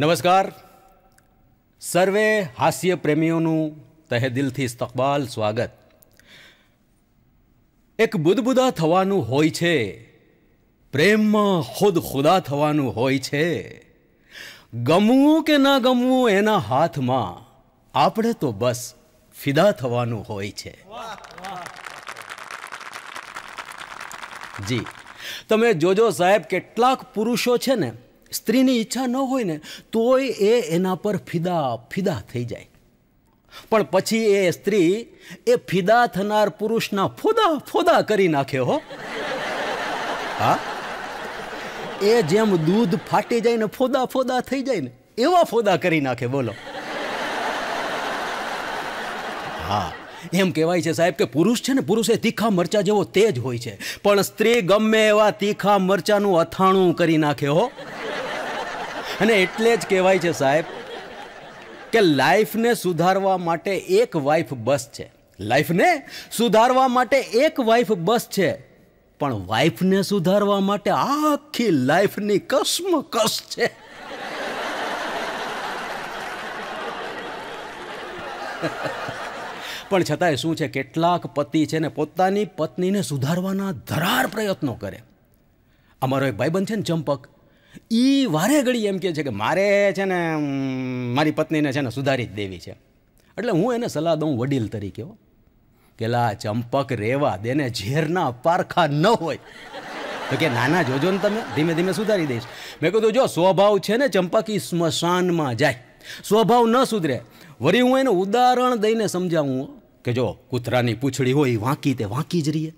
નમસ્કાર સર્વે હાસ્ય પ્રેમીઓનું તહે દિલથી ઇસ્તકબાલ સ્વાગત એક બુદબુદા થવાનું હોય છે પ્રેમમાં ખુદ ખુદા થવાનું હોય છે ગમવું કે ના ગમવું એના હાથમાં આપણે તો બસ ફિદા થવાનું હોય છે જી તમે જોજો સાહેબ કેટલાક પુરુષો છે ને સ્ત્રીની ઈચ્છા ન હોય ને તોય એ એના પર ફિદા ફિદા થઈ જાય પણ પછી એ સ્ત્રી એ ફિદા થનાર પુરુષના ફોદા ફોદા કરી નાખે હો હા એ જેમ દૂધ ફાટી જાય ને ફોદા ફોદા થઈ જાય ને એવા ફોદા કરી નાખે બોલો હા એમ કહેવાય છે સાહેબ કે પુરુષ છે ને પુરુષ તીખા મરચા જેવો તેજ હોય છે પણ સ્ત્રી ગમે એવા તીખા મરચાનું અથાણું કરી નાખે હો અને એટલે જ કહેવાય છે સાહેબ કે લાઈફને સુધારવા માટે એક વાઈફ બસ છે લાઈફને સુધારવા માટે એક વાઈફ બસ છે પણ વાઈફને સુધારવા માટે આખી લાઈફની કસમકસ છે Ha ha ha. પણ છતાંય શું છે કેટલાક પતિ છે ને પોતાની પત્નીને સુધારવાના ધરાર પ્રયત્નો કરે અમારો એક ભાઈબંધ છે ને ચંપક એ વારે ઘડી એમ કહે છે કે મારે છે ને મારી પત્નીને છે ને સુધારી જ દેવી છે એટલે હું એને સલાહ દઉં વડીલ તરીકે કેલા ચંપક રેવા દેને ઝેરના પારખા ન હોય તો કે નાના જોજો ને તમે ધીમે ધીમે સુધારી દઈશ મેં કીધું જો સ્વભાવ છે ને ચંપક એ સ્મશાનમાં જાય સ્વભાવ ન સુધરે વળી હું એને ઉદાહરણ દઈને સમજાવું કે જો કૂતરાની પૂછડી હોય વાંકી તે વાંકી જ રહીએ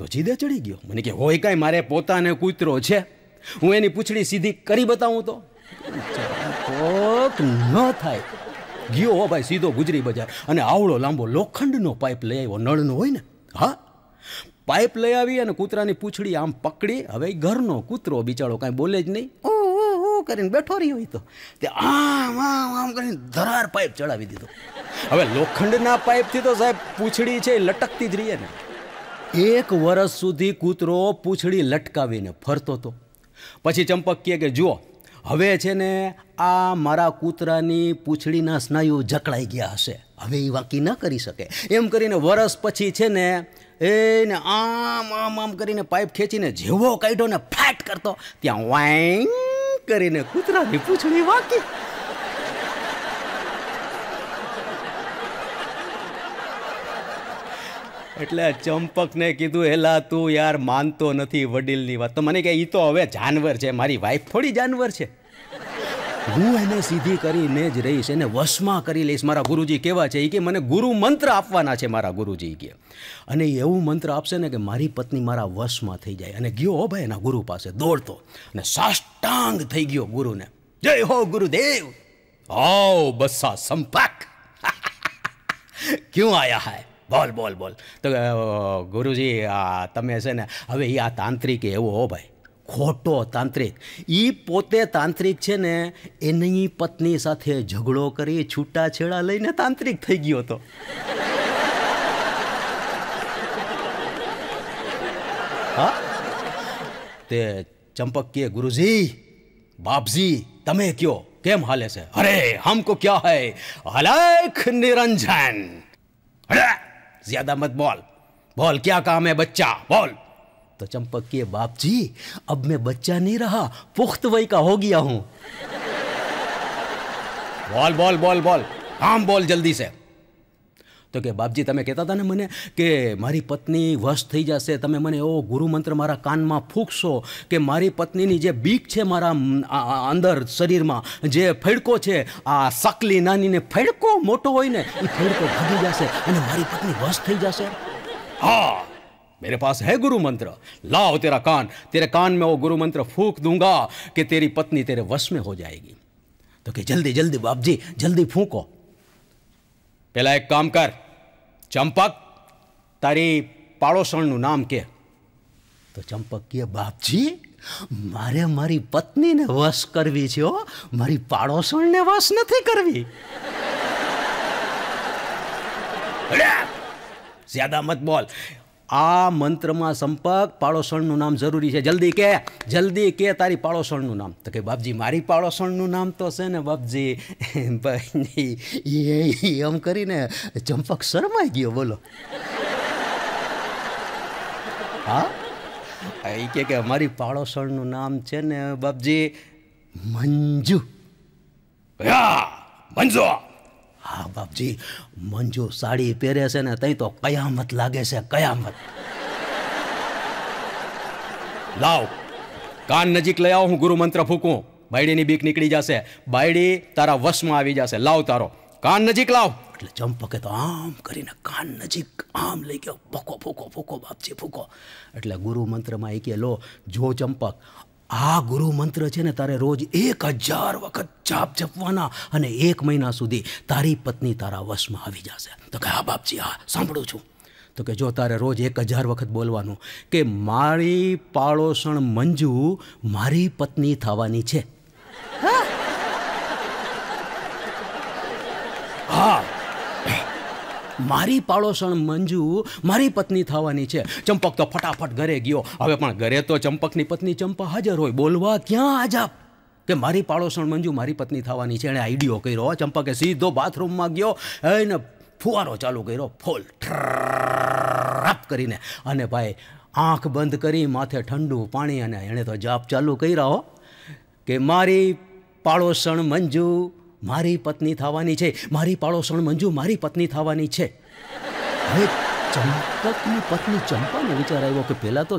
તો જીદે ચડી ગયો મને કે હોય કાંઈ મારે પોતાને કૂતરો છે હું એની પૂછડી સીધી કરી બતાવું તો કોક ન થાય ગયો હો ભાઈ સીધો ગુજરી બજાર અને આવડો લાંબો લોખંડનો પાઇપ લઈ આવ્યો નળનો હોય ને હા પાઇપ લઈ આવી અને કૂતરાની પૂંછડી આમ પકડી હવે ઘરનો કૂતરો બિચારો કાંઈ બોલે જ નહીં ઊભું કરીને બેઠો રહ્યો હોય તો તે આમ આમ આમ કરીને ધરાર પાઇપ ચડાવી દીધો હવે લોખંડના પાઇપથી તો સાહેબ પૂછડી છે એ લટકતી જ રહીએ ને એક વર્ષ સુધી કૂતરો પૂછડી લટકાવીને ફરતો હતો પછી ચંપક કહે કે જુઓ હવે છે ને આ મારા કૂતરાની પૂંછડીના સ્નાયુ જકડાઈ ગયા હશે હવે એ વાંકી ન કરી શકે એમ કરીને વરસ પછી છે ને એ ને આમ આમ આમ કરીને પાઇપ ખેંચીને જેવો કાઢ્યો ને ફાટ કરતો ત્યાં વાઈંગ કરીને કૂતરાની પૂછડી વાકી એટલે ચંપકને કીધું એલા તું યાર માનતો નથી વડીલની વાત તો મને કે એ તો હવે જાનવર છે મારી વાઈફ થોડી જાનવર છે હું એને સીધી કરીને જ રહીશ એને વશમાં કરી લઈશ મારા ગુરુજી કેવા છે એ કે મને ગુરુ મંત્ર આપવાના છે મારા ગુરુજી કે અને એવું મંત્ર આપશે ને કે મારી પત્ની મારા વશમાં થઈ જાય અને ગયો હો ભાઈ એના ગુરુ પાસે દોડતો અને સાષ્ટાંગ થઈ ગયો ગુરુને જય હો ગુરુદેવ ઓ બસ્સા સંપાક ક્યું આયા હાય બોલ બોલ બોલ તો ગુરુજી આ તમે છે ને હવે એ આ તાંત્રિક એવો હો ભાઈ ખોટો તાંત્રિક એ પોતે તાંત્રિક છે ને એની પત્ની સાથે ઝઘડો કરી છૂટાછેડા લઈને તાંત્રિક થઈ ગયો હતો હા તે ચંપકીએ ગુરુજી બાપજી તમે કયો કેમ હાલે છે અરે હમકો ક્યા હૈ હલાખ નિરંજન અરે જ્યાદા મત બોલ બોલ ક્યાં કામ હે બચ્ચા બોલ तो चंपकिए बाप जी अब मैं बच्चा नहीं रहा पुख्त वही का हो गया हूं બોલ બોલ બોલ બોલ આમ બોલ જલ્દી સે તો કે બાપજી તમે કહેતા હતા ને મને કે મારી પત્ની વશ થઈ જશે તમે મને એવો ગુરુમંત્ર મારા કાનમાં ફૂંકશો કે મારી પત્નીની જે બીક છે મારા અંદર શરીરમાં જે ફેડકો છે આ સકલી નાનીને ફેડકો મોટો હોય ને એ ફેડકો ભાગી જશે અને મારી પત્ની વશ થઈ જશે હા मेरे पास है गुरु मंत्र लाओ तेरा कान तेरे कान में वो गुरु मंत्र फूक दूंगा कि तेरी पत्नी तेरे वश में हो जाएगी तो कि जल्दी जल्दी बाप जी जल्दी फूको પેલા એક કામ કર ચંપક તારી પાડોશણનું નામ કે તો ચંપક કહે બાપજી મારે મારી પત્નીને વશ કરવી છે મારી પાડોશણને વશ નથી કરવી જ્યાદા મત બોલ આ મંત્રમાં સંપર્ક પાળોસણનું નામ જરૂરી છે જલ્દી કે જલ્દી કે તારી પાળોસણનું નામ તો કે બાપજી મારી પાળોસણનું નામ તો છે ને બાપજી એ એમ કરીને ચંપક શરમાઈ ગયો બોલો હા એ કે કે અમારી પાડોસણનું નામ છે ને બાપજી મંજુ મંજુ હા બાપજી મંજુ સાડી પહેરે છે ને તઈ તો કયામત લાગે છે કયામત લાવ કાન નજીક લઈ આવો હું ગુરુ મંત્ર ફૂકું બાયડીની બીક નીકળી જશે બાયડી તારા વશમાં આવી જશે લાવ તારો કાન નજીક લાવ એટલે ચંપકે તો આમ કરીને કાન નજીક આમ લઈ ગયો ફૂકો ફૂકો ફૂકો બાપજી ફૂકો એટલે ગુરુ મંત્રમાં એ કે લો જો ચંપક આ ગુરુ મંત્ર છે ને તારે રોજ એક હજાર વખત જાપ જપવાના અને એક મહિના સુધી તારી પત્ની તારા વશમાં આવી જશે તો કે હા બાપજી હા સાંભળું છું તો કે જો તારે રોજ એક હજાર વખત બોલવાનું કે મારી પાડોશણ મંજુ મારી પત્ની થવાની છે હા મારી પાડોશણ મંજુ મારી પત્ની થવાની છે ચંપક તો ફટાફટ ઘરે ગયો હવે પણ ઘરે તો ચંપકની પત્ની ચંપા હાજર હોય બોલવા ક્યાં આજા કે મારી પાડોશણ મંજુ મારી પત્ની થવાની છે એણે આઈડિયો કર્યો ચંપકે સીધો બાથરૂમમાં ગયો એને ફુવારો ચાલુ કર્યો ફોલ ટ્રાપ કરીને અને ભાઈ આંખ બંધ કરી માથે ઠંડુ પાણી અને એણે તો જાપ ચાલુ કર્યા હો કે મારી પાડોશણ મંજુ મારી પત્ની થવાની છે મારી પાડોશણ મંજુ મારી પત્ની થવાની છે હવે ચંપકની પત્ની ચંપાને વિચાર આવ્યો કે પહેલાં તો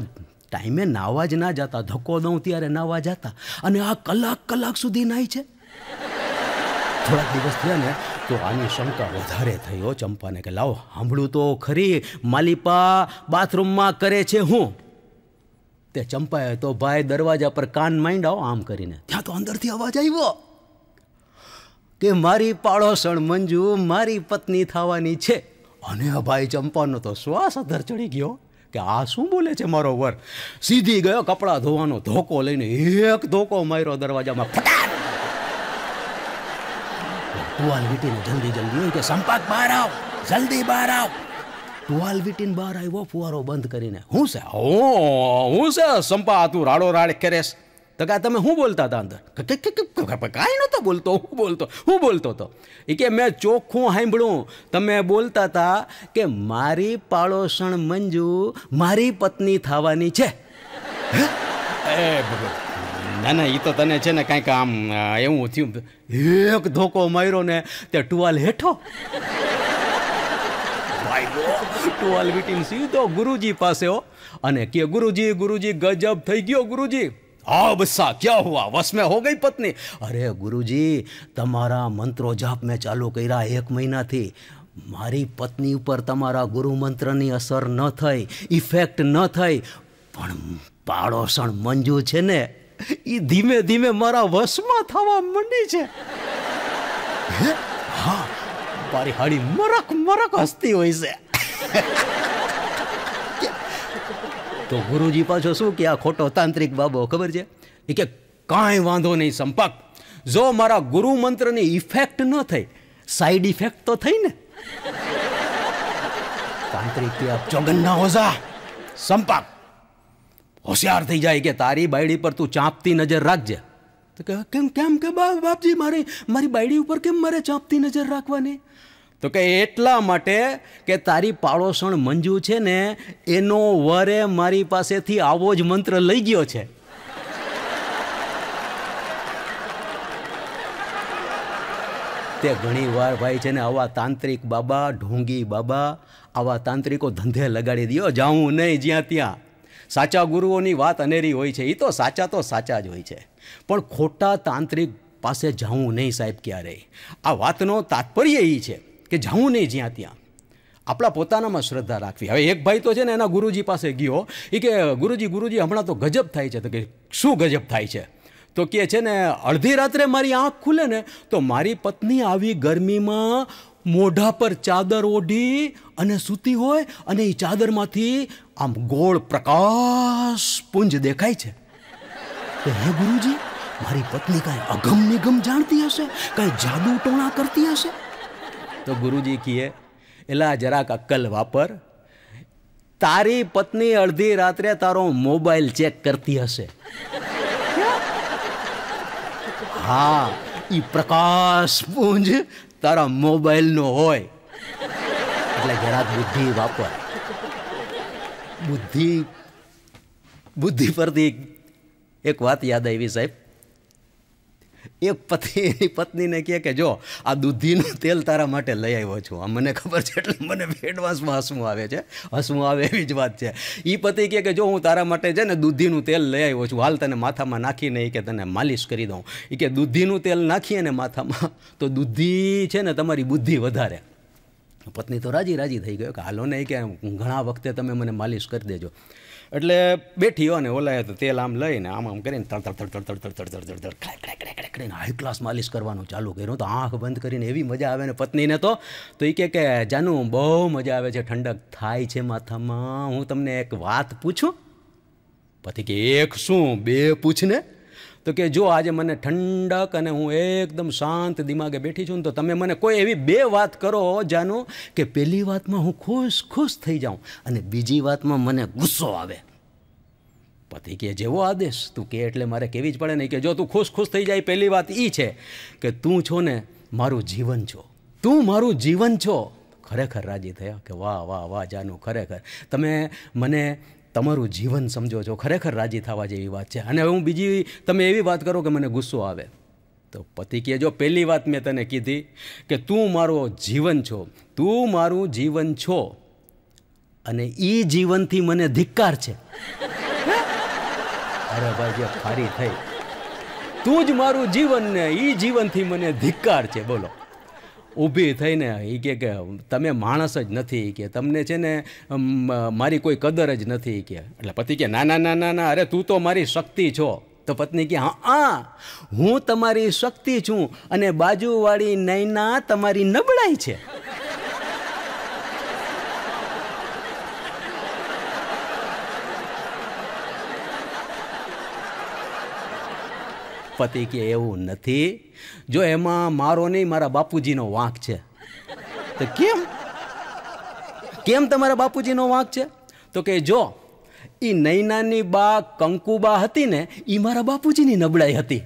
ટાઈમે નાવા જ ના જતા ધક્કો દઉં ત્યારે નાવા જતા અને આ કલાક કલાક સુધી નાય છે થોડાક દિવસ થયા ને તો આની શંકા વધારે થઈ હો ચંપાને કે લાવો સાંભળું તો ખરી માલિપા બાથરૂમમાં કરે છે હું તે ચંપાએ તો ભાઈ દરવાજા પર કાન માંડ આવો આમ કરીને ત્યાં તો અંદરથી અવાજ આવ્યો કે મારી પાડોશણ મંજુ મારી પત્ની થવાની છે અને ભાઈ ચંપાનો તો શ્વાસ અધર ચડી ગયો કે આ શું બોલે છે મારો વર સીધી ગયો કપડાં ધોવાનો ધોકો લઈને એક ધોકો માર્યો દરવાજામાં ફટાટ ટુવાલ વીટીને જલ્દી જલ્દી કે સંપર્ક બહાર આવ જલ્દી બહાર આવ ટુવાલ વીટીને બહાર આવ્યો ફુવારો બંધ કરીને હું છે હું છે સંપા તું રાડો રાડ કરેશ તો કે તમે શું બોલતા હતા અંદર કાંઈ નહોતો બોલતો હું બોલતો હું બોલતો હતો એ કે મેં ચોખ્ખું સાંભળું તમે બોલતા હતા કે મારી પાડોસણ મંજુ મારી પત્ની થવાની છે ના ના એ તો તને છે ને કાંઈક આમ એવું થયું એક ધોકો માર્યો ને તે ટુવાલ હેઠો ટુવાલ વીટીને સીધો ગુરુજી પાસે અને કે ગુરુજી ગુરુજી ગજબ થઈ ગયો ગુરુજી આ બસ્સા ક્યાં હુઆ વસ મેં હો ગઈ પત્ની અરે ગુરુજી તમારા મંત્રો જાપ મેં ચાલુ કર્યા એક મહિનાથી મારી પત્ની ઉપર તમારા ગુરુ મંત્રની અસર ન થઈ ઇફેક્ટ ન થઈ પણ પાડોશણ મંજુ છે ને એ ધીમે ધીમે મારા વશમાં થવા માંડી છે હા મારી હાડી મરક મરક હસતી હોય છે તો ગુરુજી પાછો શું કે આ ખોટો તાંત્રિક બાબો ખબર છે એ કે કાંઈ વાંધો નહીં સંપર્ક જો મારા ગુરુ મંત્રની ઇફેક્ટ ન થઈ સાઈડ ઇફેક્ટ તો થઈ ને તાંત્રિક ચોગન્ના આપ ચોગન હોઝા સંપર્ક હોશિયાર થઈ જાય કે તારી બાયડી પર તું ચાંપતી નજર રાખજે તો કે કેમ કેમ કે બાપજી મારે મારી બાયડી ઉપર કેમ મારે ચાંપતી નજર રાખવાની તો કે એટલા માટે કે તારી પાડોશણ મંજુ છે ને એનો વરે મારી પાસેથી આવો જ મંત્ર લઈ ગયો છે તે ઘણી વાર ભાઈ છે ને આવા તાંત્રિક બાબા ઢોંગી બાબા આવા તાંત્રિકો ધંધે લગાડી દો જાઉં નહીં જ્યાં ત્યાં સાચા ગુરુઓની વાત અનેરી હોય છે એ તો સાચા તો સાચા જ હોય છે પણ ખોટા તાંત્રિક પાસે જવું નહીં સાહેબ ક્યારેય આ વાતનો તાત્પર્ય એ છે કે જાઉં નહીં જ્યાં ત્યાં આપણા પોતાનામાં શ્રદ્ધા રાખવી હવે એક ભાઈ તો છે ને એના ગુરુજી પાસે ગયો એ કે ગુરુજી ગુરુજી હમણાં તો ગજબ થાય છે તો કે શું ગજબ થાય છે તો કે છે ને અડધી રાત્રે મારી આંખ ખુલે ને તો મારી પત્ની આવી ગરમીમાં મોઢા પર ચાદર ઓઢી અને સૂતી હોય અને એ ચાદરમાંથી આમ ગોળ પ્રકાશ પુંજ દેખાય છે તો હે ગુરુજી મારી પત્ની કાંઈ અગમ નિગમ જાણતી હશે કાંઈ જાદુ ટોણા કરતી હશે તો ગુરુજી કીએ એલા જરાક અક્કલ વાપર તારી પત્ની અડધી રાત્રે તારો મોબાઈલ ચેક કરતી હશે હા એ પ્રકાશ પૂંજ તારા મોબાઈલનો હોય એટલે જરાક બુદ્ધિ વાપર બુદ્ધિ બુદ્ધિ પરથી એક વાત યાદ આવી સાહેબ એક પતિ એની પત્નીને કહે કે જો આ દૂધીનું તેલ તારા માટે લઈ આવ્યો છું આ મને ખબર છે એટલે મને એડવાન્સમાં હસવું આવે છે હસવું આવે એવી જ વાત છે એ પતિ કહે કે જો હું તારા માટે છે ને દૂધીનું તેલ લઈ આવ્યો છું હાલ તને માથામાં નાખીને એ કે તને માલિશ કરી દઉં એ કે દૂધીનું તેલ નાખીએ ને માથામાં તો દૂધિ છે ને તમારી બુદ્ધિ વધારે પત્ની તો રાજી રાજી થઈ ગયો કે હાલો ને કે ઘણા વખતે તમે મને માલિશ કરી દેજો એટલે બેઠી અને ઓલાય તો તેલ આમ લઈને આમ આમ કરીને તળ તળ તળ તળ તળ તળ તળ તળ તળ ક્રેક ક્રેક ક્રેક કરીને હાઈ ક્લાસ માલિશ કરવાનું ચાલુ કર્યું તો આંખ બંધ કરીને એવી મજા આવે ને પત્નીને તો તો એ કહે કે જાનું બહુ મજા આવે છે ઠંડક થાય છે માથામાં હું તમને એક વાત પૂછું પછી કે એક શું બે પૂછને તો કે જો આજે મને ઠંડક અને હું એકદમ શાંત દિમાગે બેઠી છું ને તો તમે મને કોઈ એવી બે વાત કરો જાનું કે પહેલી વાતમાં હું ખુશ ખુશ થઈ જાઉં અને બીજી વાતમાં મને ગુસ્સો આવે પતિ કે જેવો આદેશ તું કે એટલે મારે કેવી જ પડે નહીં કે જો તું ખુશ ખુશ થઈ જાય પહેલી વાત એ છે કે તું છો ને મારું જીવન છો તું મારું જીવન છો ખરેખર રાજી થયા કે વાહ વાહ વાહ જાનું ખરેખર તમે મને તમારું જીવન સમજો છો ખરેખર રાજી થવા જેવી વાત છે અને હું બીજી તમે એવી વાત કરો કે મને ગુસ્સો આવે તો પતિ કહે જો પહેલી વાત મેં તને કીધી કે તું મારો જીવન છો તું મારું જીવન છો અને એ જીવનથી મને ધિક્કાર છે અરે ભાઈ ફારી થઈ તું જ મારું જીવન ને એ જીવનથી મને ધિક્કાર છે બોલો ઊભી થઈને એ કે કે તમે માણસ જ નથી કે તમને છે ને મારી કોઈ કદર જ નથી કે એટલે પતિ કે ના ના ના ના ના અરે તું તો મારી શક્તિ છો તો પત્ની કે હા હું તમારી શક્તિ છું અને બાજુવાળી નૈના તમારી નબળાઈ છે પતિ કે એવું નથી જો એમાં મારો નહીં મારા બાપુજીનો વાંક છે તો કેમ કેમ તમારા બાપુજીનો વાંક છે તો કે જો એ નૈનાની બા કંકુબા હતી ને એ મારા બાપુજીની નબળાઈ હતી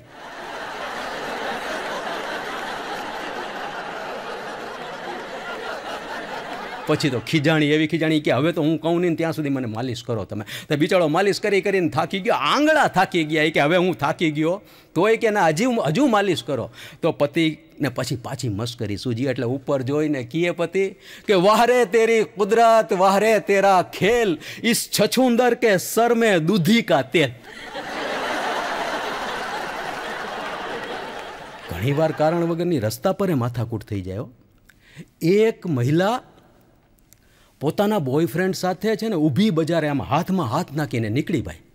પછી તો ખીજાણી એવી ખીજાણી કે હવે તો હું કહું નહીં ત્યાં સુધી મને માલિશ કરો તમે તો બિચારો માલિશ કરી કરીને થાકી ગયો આંગળા થાકી ગયા એ કે હવે હું થાકી ગયો તોય કે ના હજી હજુ માલિશ કરો તો પતિ ને પછી પાછી મસ્કરી સૂજી એટલે ઉપર જોઈને કીએ પતિ કે વાહરે તેરી કુદરત વાહરે તેરા ખેલ ઈસ છછુંદર કે સર મેં દૂધી કા તેલ ઘણીવાર કારણ વગરની રસ્તા પર એ માથાકૂટ થઈ જાય એક મહિલા પોતાના બોયફ્રેન્ડ સાથે છે ને ઊભી બજારે આમ હાથમાં હાથ નાખીને નીકળી ભાઈ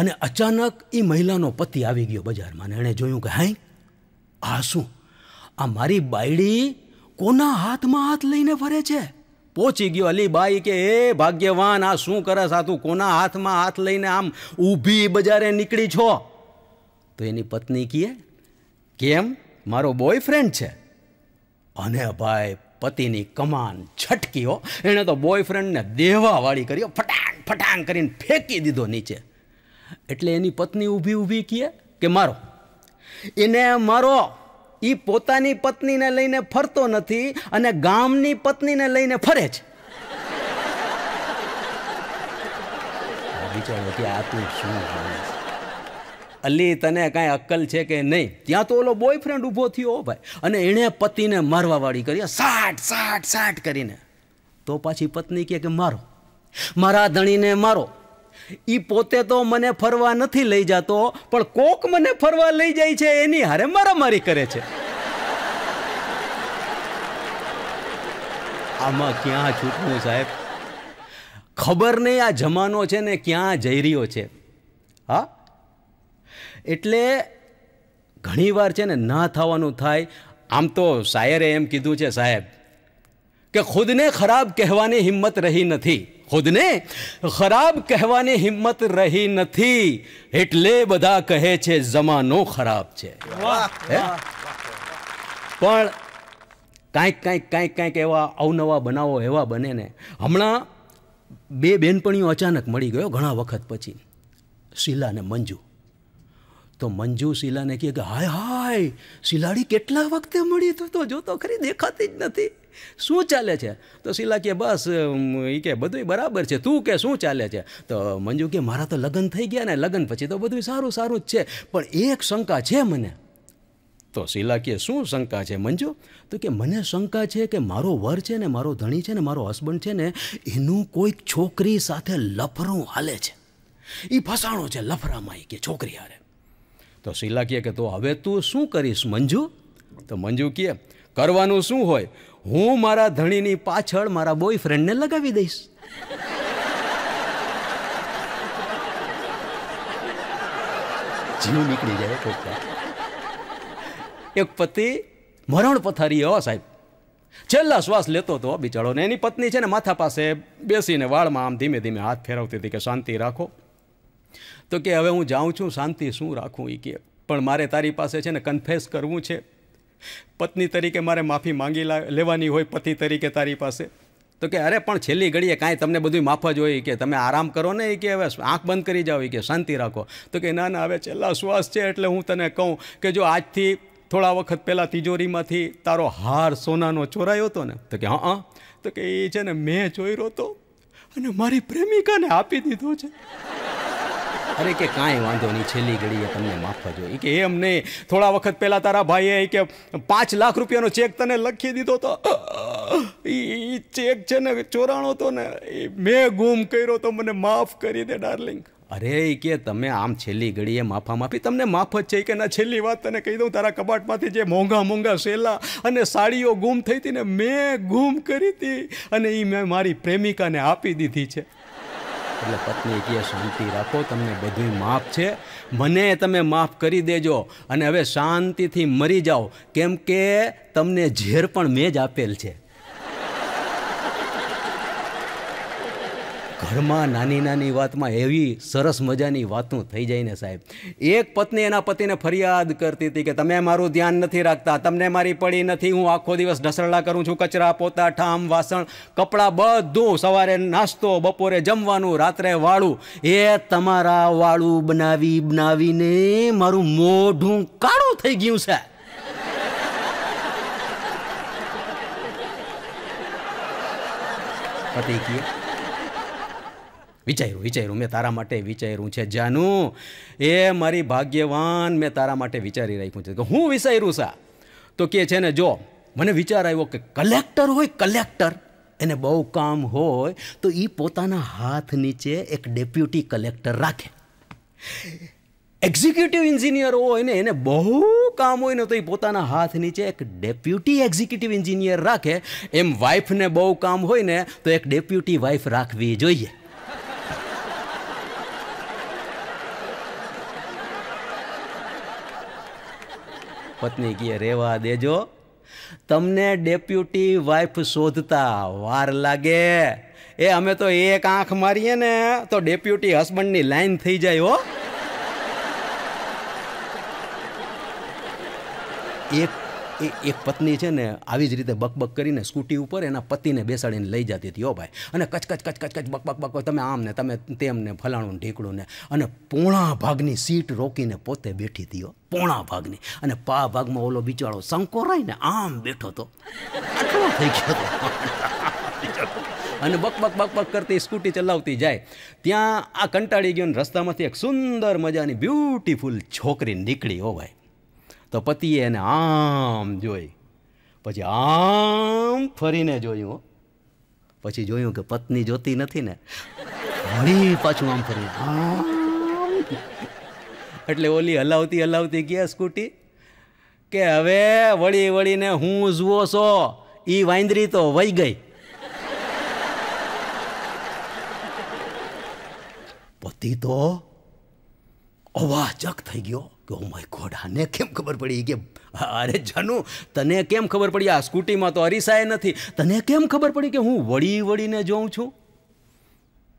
અને અચાનક એ મહિલાનો પતિ આવી ગયો બજારમાં અને એણે જોયું કે હાઈ આ શું આ મારી બાયડી કોના હાથમાં હાથ લઈને ફરે છે પહોંચી ગયો અલી બાઈ કે એ ભાગ્યવાન આ શું કરે સાતું કોના હાથમાં હાથ લઈને આમ ઊભી બજારે નીકળી છો તો એની પત્ની કીએ કેમ મારો બોયફ્રેન્ડ છે અને ભાઈ પતિની કમાન છટકીઓ એણે તો બોયફ્રેન્ડને દેવાવાળી કર્યો ફટાંગ ફટાંગ કરીને ફેંકી દીધો નીચે એટલે એની પત્ની ઊભી ઊભી કહે કે મારો એને મારો એ પોતાની પત્નીને લઈને ફરતો નથી અને ગામની પત્નીને લઈને ફરે છે વિચારો કે આ તું શું અલી તને કાંઈ અક્કલ છે કે નહીં ત્યાં તો ઓલો બોયફ્રેન્ડ ઊભો થયો ભાઈ અને એણે પતિને મારવાવાળી કરી સાઠ સાઠ સાઠ કરીને તો પાછી પત્ની કહે કે મારો મારા ધણીને મારો એ પોતે તો મને ફરવા નથી લઈ જતો પણ કોક મને ફરવા લઈ જાય છે એની હારે મારામારી કરે છે આમાં ક્યાં છૂટવું સાહેબ ખબર નહીં આ જમાનો છે ને ક્યાં જઈ રહ્યો છે હા એટલે ઘણીવાર છે ને ના થવાનું થાય આમ તો શાયરે એમ કીધું છે સાહેબ કે ખુદને ખરાબ કહેવાની હિંમત રહી નથી ખુદને ખરાબ કહેવાની હિંમત રહી નથી એટલે બધા કહે છે જમાનો ખરાબ છે પણ કાંઈક કાંઈક કાંઈક કાંઈક એવા અવનવા બનાવો એવા બને ને હમણાં બે બહેનપણીઓ અચાનક મળી ગયો ઘણા વખત પછી શીલા અને મંજુ તો મંજુ શીલાને કહે કે હાય હાય શિલાડી કેટલા વખતે મળી તું તો જોતો ખરી દેખાતી જ નથી શું ચાલે છે તો શીલા કે બસ એ કે બધું બરાબર છે તું કે શું ચાલે છે તો મંજુ કે મારા તો લગ્ન થઈ ગયા ને લગ્ન પછી તો બધું સારું સારું જ છે પણ એક શંકા છે મને તો શીલા કે શું શંકા છે મંજુ તો કે મને શંકા છે કે મારો વર છે ને મારો ધણી છે ને મારો હસબન્ડ છે ને એનું કોઈક છોકરી સાથે લફરું હાલે છે એ ફસાણો છે લફરામાં કે છોકરી હારે તો શીલા કહે કે તો હવે તું શું કરીશ મંજુ તો મંજુ કહે કરવાનું શું હોય હું મારા ધણીની પાછળ મારા બોયફ્રેન્ડને લગાવી દઈશ જીવ નીકળી જાય એક પતિ મરણ પથારી હો સાહેબ છેલ્લા શ્વાસ લેતો હતો બિચારો ને એની પત્ની છે ને માથા પાસે બેસીને વાળમાં આમ ધીમે ધીમે હાથ ફેરવતી હતી કે શાંતિ રાખો તો કે હવે હું જાઉં છું શાંતિ શું રાખું એ કે પણ મારે તારી પાસે છે ને કન્ફેસ કરવું છે પત્ની તરીકે મારે માફી માંગી લેવાની હોય પતિ તરીકે તારી પાસે તો કે અરે પણ છેલ્લી ઘડીએ કાંઈ તમને બધું માફ જ હોય કે તમે આરામ કરો ને કે હવે આંખ બંધ કરી જાઓ કે શાંતિ રાખો તો કે ના ના હવે છેલ્લા શ્વાસ છે એટલે હું તને કહું કે જો આજથી થોડા વખત પહેલાં તિજોરીમાંથી તારો હાર સોનાનો ચોરાયો હતો ને તો કે હા તો કે એ છે ને મેં ચોર્યો હતો અને મારી પ્રેમિકાને આપી દીધો છે અરે કે કાંઈ વાંધો નહીં છેલ્લી ઘડીએ તમને માફ જો એ કે એમ નહીં થોડા વખત પહેલાં તારા ભાઈએ કે પાંચ લાખ રૂપિયાનો ચેક તને લખી દીધો તો એ ચેક છે ને ચોરાણો તો ને મેં ગુમ કર્યો તો મને માફ કરી દે ડાર્લિંગ અરે કે તમે આમ છેલ્લી ઘડીએ માફા માફી તમને માફ જ છે કે ના છેલ્લી વાત તને કહી દઉં તારા કબાટમાંથી જે મોંઘા મોંઘા સેલા અને સાડીઓ ગુમ થઈ હતી ને મેં ગુમ કરી હતી અને એ મેં મારી પ્રેમિકાને આપી દીધી છે એટલે પત્ની કહે શાંતિ રાખો તમને બધું માફ છે મને તમે માફ કરી દેજો અને હવે શાંતિથી મરી જાઓ કેમ કે તમને ઝેર પણ મેં જ આપેલ છે ઘરમાં નાની નાની વાતમાં એવી સરસ મજાની વાતો થઈ જાય ને સાહેબ એક પત્ની એના પતિને ફરિયાદ કરતી હતી કે તમે મારું ધ્યાન નથી રાખતા તમને મારી પડી નથી હું આખો દિવસ ઢસરડા કરું છું કચરા પોતા ઠામ વાસણ કપડાં બધું સવારે નાસ્તો બપોરે જમવાનું રાત્રે વાળું એ તમારા વાળું બનાવી બનાવીને મારું મોઢું કાળું થઈ ગયું છે પતિ કહે વિચાર્યું વિચાર્યું મેં તારા માટે વિચાર્યું છે જાનું એ મારી ભાગ્યવાન મેં તારા માટે વિચારી રાખ્યું છે તો હું વિચાર્યું સા તો કે છે ને જો મને વિચાર આવ્યો કે કલેક્ટર હોય કલેક્ટર એને બહુ કામ હોય તો એ પોતાના હાથ નીચે એક ડેપ્યુટી કલેક્ટર રાખે એક્ઝિક્યુટિવ એન્જિનિયર હોય ને એને બહુ કામ હોય ને તો એ પોતાના હાથ નીચે એક ડેપ્યુટી એક્ઝિક્યુટિવ એન્જિનિયર રાખે એમ વાઇફને બહુ કામ હોય ને તો એક ડેપ્યુટી વાઇફ રાખવી જોઈએ પત્ની કહે રેવા દેજો તમને ડેપ્યુટી વાઈફ શોધતા વાર લાગે એ અમે તો એક આંખ મારીએ ને તો ડેપ્યુટી હસબન્ડની લાઈન થઈ જાય હો એક એ એક પત્ની છે ને આવી જ રીતે બકબક કરીને સ્કૂટી ઉપર એના પતિને બેસાડીને લઈ જતી હતી ઓ ભાઈ અને કચકચ કચકચ કચ બકબક બક તમે આમ ને તમે તેમને ફલાણું ઢીકળું ને અને પોણા ભાગની સીટ રોકીને પોતે બેઠી હતી પોણા ભાગની અને પા ભાગમાં ઓલો બિચારો સંકોરાય ને આમ બેઠો હતો આટલો થઈ ગયો હતો અને બક બક બક બક કરતી સ્કૂટી ચલાવતી જાય ત્યાં આ કંટાળી ગયો રસ્તામાંથી એક સુંદર મજાની બ્યુટીફુલ છોકરી નીકળી હો ભાઈ તો પતિએ એને આમ જોઈ પછી આમ ફરીને જોયું પછી જોયું કે પત્ની જોતી નથી ને વળી પાછું આમ ફરી એટલે ઓલી હલાવતી હલાવતી ગયા સ્કૂટી કે હવે વળી વળીને હું જુઓ છો એ વાંદરી તો વહી ગઈ પતિ તો અવાચક થઈ ગયો ઓ માય ગોડ આને કેમ ખબર પડી કે અરે જાનુ તને કેમ ખબર પડી આ સ્કૂટીમાં તો અરીસાએ નથી તને કેમ ખબર પડી કે હું વળી વળીને જોઉં છું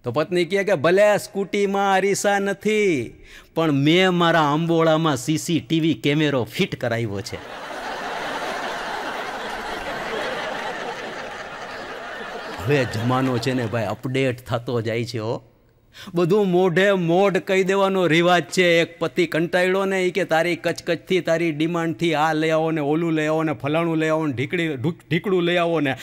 તો પત્ની કહે કે ભલે સ્કૂટીમાં અરીસા નથી પણ મેં મારા આંબોળામાં સીસીટીવી કેમેરો ફિટ કરાવ્યો છે હવે જમાનો છે ને ભાઈ અપડેટ થતો જાય છે હો બધું મોઢે મોઢ કહી દેવાનો રિવાજ છે એક પતિ કંટાળ્યો ને એ કે તારી કચકચથી તારી ડિમાન્ડથી આ લઈ આવો ને ઓલું લઈ આવો ને ફલાણું લઈ આવો ને ઢીકડી ઢીકડું લઈ આવો ને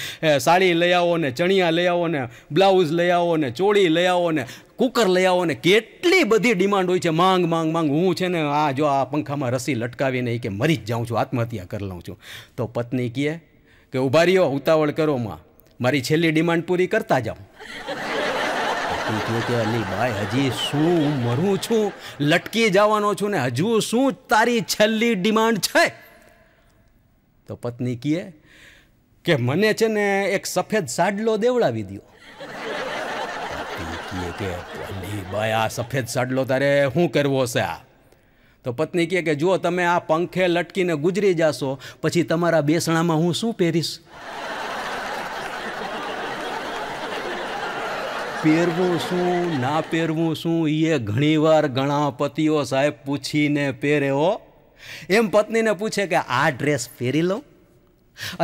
સાડી લઈ આવો ને ચણિયા લઈ આવો ને બ્લાઉઝ લઈ આવો ને ચોળી લઈ આવો ને કુકર લઈ આવો ને કેટલી બધી ડિમાન્ડ હોય છે માંગ માંગ માંગ હું છે ને આ જો આ પંખામાં રસી લટકાવીને એ કે મરી જ જાઉં છું આત્મહત્યા કરી લઉં છું તો પત્ની કહે કે ઉભા રહ્યો ઉતાવળ કરો માં મારી છેલ્લી ડિમાન્ડ પૂરી કરતા જાઉં પૂછ્યું કે નહીં ભાઈ હજી શું મરું છું લટકી જવાનો છું ને હજુ શું તારી છેલ્લી ડિમાન્ડ છે તો પત્ની કહે કે મને છે ને એક સફેદ સાડલો દેવડાવી દો કહે કે અલી ભાઈ આ સફેદ સાડલો તારે શું કરવો છે આ તો પત્ની કહે કે જો તમે આ પંખે લટકીને ગુજરી જાશો પછી તમારા બેસણામાં હું શું પહેરીશ પહેરવું શું ના પહેરવું શું એ ઘણીવાર ઘણા પતિઓ સાહેબ પૂછીને પહેરેવો એમ પત્નીને પૂછે કે આ ડ્રેસ પહેરી લઉં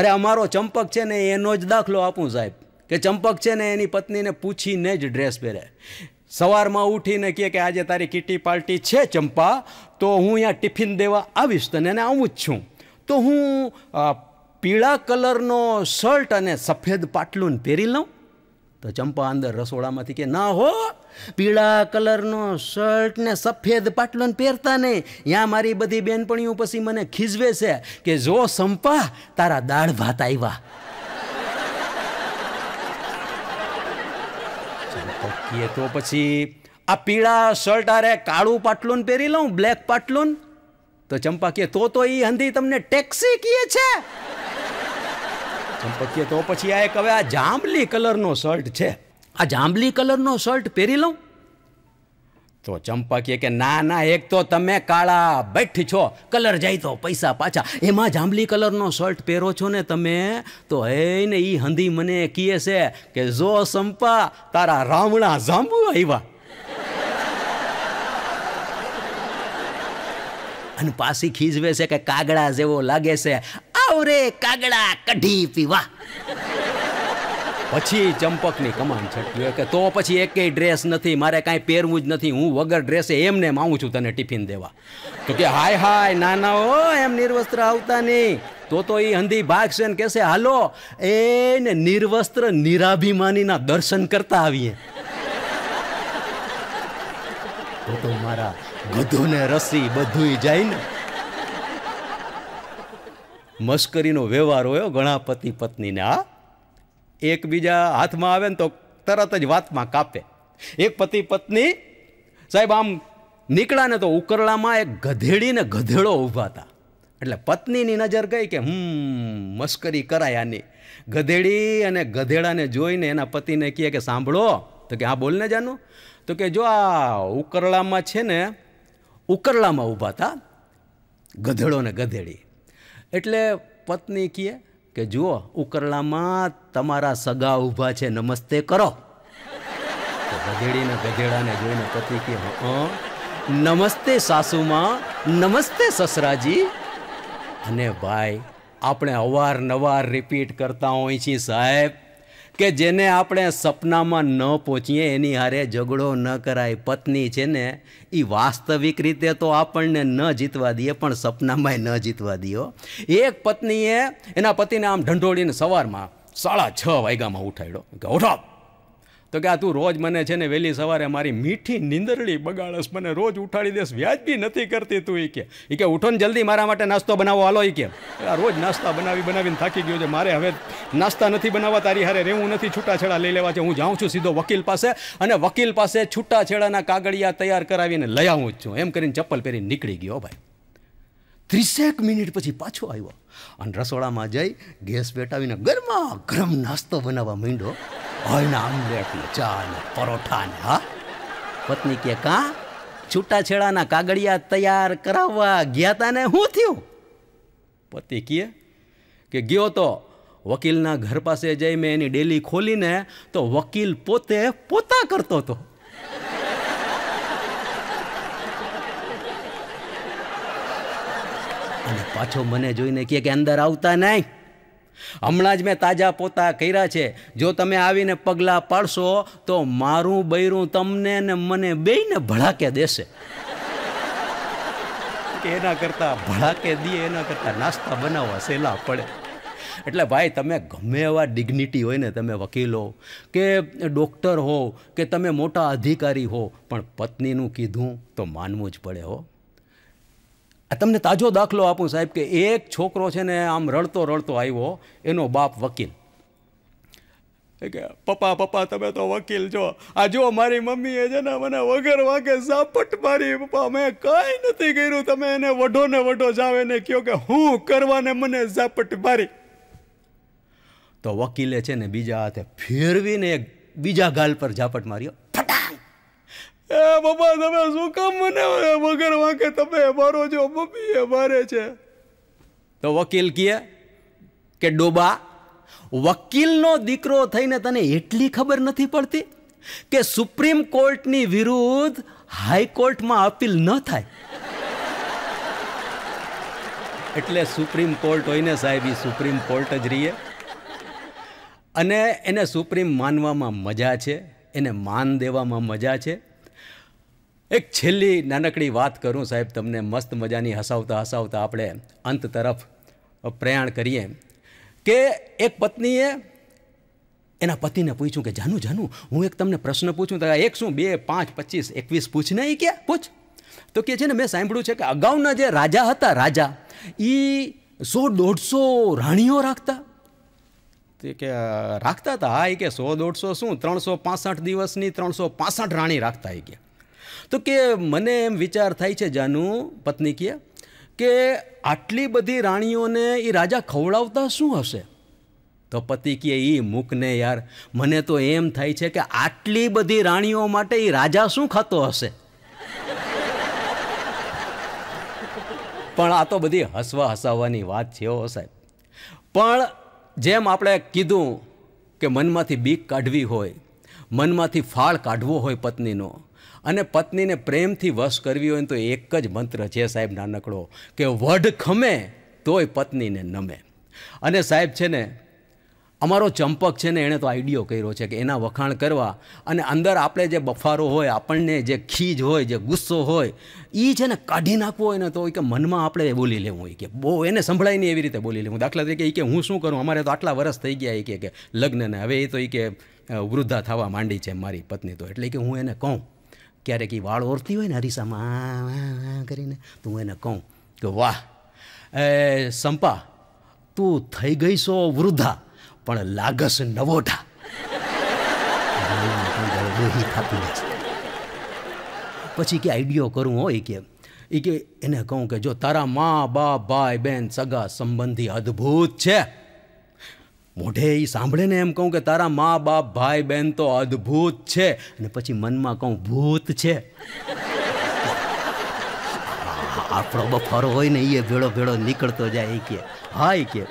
અરે અમારો ચંપક છે ને એનો જ દાખલો આપું સાહેબ કે ચંપક છે ને એની પત્નીને પૂછીને જ ડ્રેસ પહેરે સવારમાં ઉઠીને કહે કે આજે તારી કીટી પાર્ટી છે ચંપા તો હું અહીંયા ટિફિન દેવા આવીશ તને અને આવું જ છું તો હું પીળા કલરનો શર્ટ અને સફેદ પાટલું પહેરી લઉં તો ચંપા અંદર રસોડામાંથી કે ના હો પીળા કલરનો શર્ટ ને સફેદ પાટલોને પહેરતા નહીં ત્યાં મારી બધી બેનપણીઓ પછી મને ખીજવે છે કે જો સંપા તારા દાળ ભાત આવ્યા કહીએ તો પછી આ પીળા શર્ટ આરે કાળું પાટલું પહેરી લઉં બ્લેક પાટલું તો ચંપા કહે તો તો એ હંધી તમને ટેક્સી કીએ છે ચંપકીએ તો પછી આ એક હવે આ જાંબલી કલરનો શર્ટ છે આ જાંબલી કલરનો શર્ટ પહેરી લઉં તો ચંપકીએ કે ના ના એક તો તમે કાળા બેઠ છો કલર જાય તો પૈસા પાછા એમાં જાંબલી કલરનો શર્ટ પહેરો છો ને તમે તો હે ને એ હંધી મને કહે છે કે જો સંપા તારા રામણા જાંબુ આવ્યા અને પાછી ખીજવે છે કે કાગડા જેવો લાગે છે આવરે રે કાગડા કઢી પીવા પછી ચંપકની કમાન છટકી કે તો પછી એકેય ડ્રેસ નથી મારે કાંઈ પહેરવું જ નથી હું વગર ડ્રેસે એમને માવું છું તને ટિફિન દેવા તો કે હાય હાય નાના ઓ એમ નિર્વસ્ત્ર આવતા નહીં તો તો એ હંધી ભાગશે ને કહેશે હાલો એને નિર્વસ્ત્ર નિરાભિમાનીના દર્શન કરતા આવીએ તો તો મારા ગધોને રસી બધુંય જાય ને મશ્કરીનો વ્યવહાર હોય ઘણા પતિ પત્નીને આ એકબીજા હાથમાં આવે ને તો તરત જ વાતમાં કાપે એક પતિ પત્ની સાહેબ આમ નીકળ્યા ને તો ઉકરડામાં એક ગધેડીને ગધેડો ઊભા હતા એટલે પત્નીની નજર ગઈ કે હમ મશ્કરી કરાય આની ગધેડી અને ગધેડાને જોઈને એના પતિને કહે કે સાંભળો તો કે હા બોલને જાનું તો કે જો આ ઉકરડામાં છે ને ઉકરડામાં ઊભા હતા ગધેડો ને ગધેડી એટલે પત્ની કહે કે જુઓ ઉકરડામાં તમારા સગા ઊભા છે નમસ્તે કરો ગધેડીને ગધેડાને જોઈને પત્ની કહે નમસ્તે સાસુમાં નમસ્તે સસરાજી અને ભાઈ આપણે અવારનવાર રિપીટ કરતા હોઈએ છીએ સાહેબ કે જેને આપણે સપનામાં ન પહોંચીએ એની હારે ઝઘડો ન કરાય પત્ની છે ને એ વાસ્તવિક રીતે તો આપણને ન જીતવા દઈએ પણ સપનામાંય ન જીતવા દો એક પત્નીએ એના પતિને આમ ઢંઢોળીને સવારમાં સાડા છ વાગ્યામાં ઉઠાડ્યો કે ઉઠો તો કે આ તું રોજ મને છે ને વહેલી સવારે મારી મીઠી નીંદરડી બગાડસ મને રોજ ઉઠાડી દેશ વ્યાજબી નથી કરતી તું એ કે એ કે ઉઠો જલ્દી મારા માટે નાસ્તો બનાવો હાલો એ કે આ રોજ નાસ્તા બનાવી બનાવીને થાકી ગયો છે મારે હવે નાસ્તા નથી બનાવવા તારી હારે રહેવું નથી છૂટાછેડા લઈ લેવા છે હું જાઉં છું સીધો વકીલ પાસે અને વકીલ પાસે છૂટાછેડાના કાગળિયા તૈયાર કરાવીને લઈ આવું જ છું એમ કરીને ચપ્પલ પહેરીને નીકળી ગયો ભાઈ ત્રીસેક મિનિટ પછી પાછો આવ્યો અને રસોડામાં જઈ ગેસ બેટાવીને ગરમા ગરમ નાસ્તો બનાવવા માંડ્યો હોય ને આમલેટ ને ચા ને પરોઠા ને હા પત્ની કે કાં છૂટાછેડાના કાગળિયા તૈયાર કરાવવા ગયા તા ને શું થયું પતિ કહે કે ગયો તો વકીલના ઘર પાસે જઈ મેં એની ડેલી ખોલીને તો વકીલ પોતે પોતા કરતો હતો અને પાછો મને જોઈને કહે કે અંદર આવતા નહીં હમણાં જ મેં તાજા પોતા કર્યા છે જો તમે આવીને પગલાં પાડશો તો મારું બૈરું તમને ને મને બેયને ભડાકે દેશે કે એના કરતાં ભડાકે દે એના કરતાં નાસ્તા બનાવવા સહેલા પડે એટલે ભાઈ તમે ગમે એવા ડિગ્નિટી હોય ને તમે વકીલો કે ડૉક્ટર હો કે તમે મોટા અધિકારી હો પણ પત્નીનું કીધું તો માનવું જ પડે હો તમને તાજો દાખલો આપું સાહેબ કે એક છોકરો છે ને આમ રડતો રડતો આવ્યો એનો બાપ વકીલ કે પપ્પા પપ્પા તમે તો વકીલ છો આ જો મારી મમ્મીએ છે ને મને વગર વાગે ઝાપટ મારી પપ્પા મેં કાંઈ નથી કર્યું તમે એને વઢો ને વઢો જાવ એને કહો કે હું કરવાને મને ઝાપટ મારી તો વકીલે છે ને બીજા હાથે ફેરવીને એક બીજા ગાલ પર ઝાપટ માર્યો એ બાપા તમે શું કામ મને વગર વાંકે તમે મારો છો મમ્મી એ મારે છે તો વકીલ કહે કે ડોબા વકીલનો દીકરો થઈને તને એટલી ખબર નથી પડતી કે સુપ્રીમ કોર્ટની વિરુદ્ધ હાઈકોર્ટમાં અપીલ ન થાય એટલે સુપ્રીમ કોર્ટ હોય ને સાહેબ એ સુપ્રીમ કોર્ટ જ રહીએ અને એને સુપ્રીમ માનવામાં મજા છે એને માન દેવામાં મજા છે એક છેલ્લી નાનકડી વાત કરું સાહેબ તમને મસ્ત મજાની હસાવતા હસાવતા આપણે અંત તરફ પ્રયાણ કરીએ કે એક પત્નીએ એના પતિને પૂછ્યું કે જાનું જાનું હું એક તમને પ્રશ્ન પૂછું તો એક શું બે પાંચ પચીસ એકવીસ પૂછ ને કે પૂછ તો કે છે ને મેં સાંભળ્યું છે કે અગાઉના જે રાજા હતા રાજા એ સો દોઢસો રાણીઓ રાખતા તે કે રાખતા હતા હા એ કે સો દોઢસો શું ત્રણસો પાસઠ દિવસની ત્રણસો પાસઠ રાણી રાખતા એ ગયા તો કે મને એમ વિચાર થાય છે જાનુ પત્નીકીએ કે આટલી બધી રાણીઓને એ રાજા ખવડાવતા શું હશે તો પતિ કે એ મૂકને યાર મને તો એમ થાય છે કે આટલી બધી રાણીઓ માટે એ રાજા શું ખાતો હશે પણ આ તો બધી હસવા હસાવવાની વાત છે હો સાહેબ પણ જેમ આપણે કીધું કે મનમાંથી બીક કાઢવી હોય મનમાંથી ફાળ કાઢવો હોય પત્નીનો અને પત્નીને પ્રેમથી વશ કરવી હોય ને તો એક જ મંત્ર છે સાહેબ નાનકડો કે વઢ ખમે તોય પત્નીને નમે અને સાહેબ છે ને અમારો ચંપક છે ને એણે તો આઈડિયો કર્યો છે કે એના વખાણ કરવા અને અંદર આપણે જે બફારો હોય આપણને જે ખીજ હોય જે ગુસ્સો હોય એ છે ને કાઢી નાખવો હોય ને તો કે મનમાં આપણે બોલી લેવું હોય કે બહુ એને સંભળાય નહીં એવી રીતે બોલી લેવું દાખલા તરીકે એ કે હું શું કરું અમારે તો આટલા વર્ષ થઈ ગયા એ કે લગ્નને હવે એ તો એ કે વૃદ્ધા થવા માંડી છે મારી પત્ની તો એટલે કે હું એને કહું ક્યારેક એ વાળ ઓરતી હોય ને હરીસામાં કરીને તો હું એને કહું કે વાહ એ સંપા તું થઈ ગઈ છો વૃદ્ધા પણ લાગસ નવોઢા પછી કે આઈડિયો કરવું હોય કે એ કે એને કહું કે જો તારા મા બાપ ભાઈ બેન સગા સંબંધી અદ્ભુત છે મોઢે એ સાંભળે ને એમ કહું કે તારા મા બાપ ભાઈ બહેન તો અદ્ભુત છે અને પછી મનમાં કહું ભૂત છે આપણો બફારો હોય ને એ ભેળો ભેળો નીકળતો જાય એ કે હા એ કે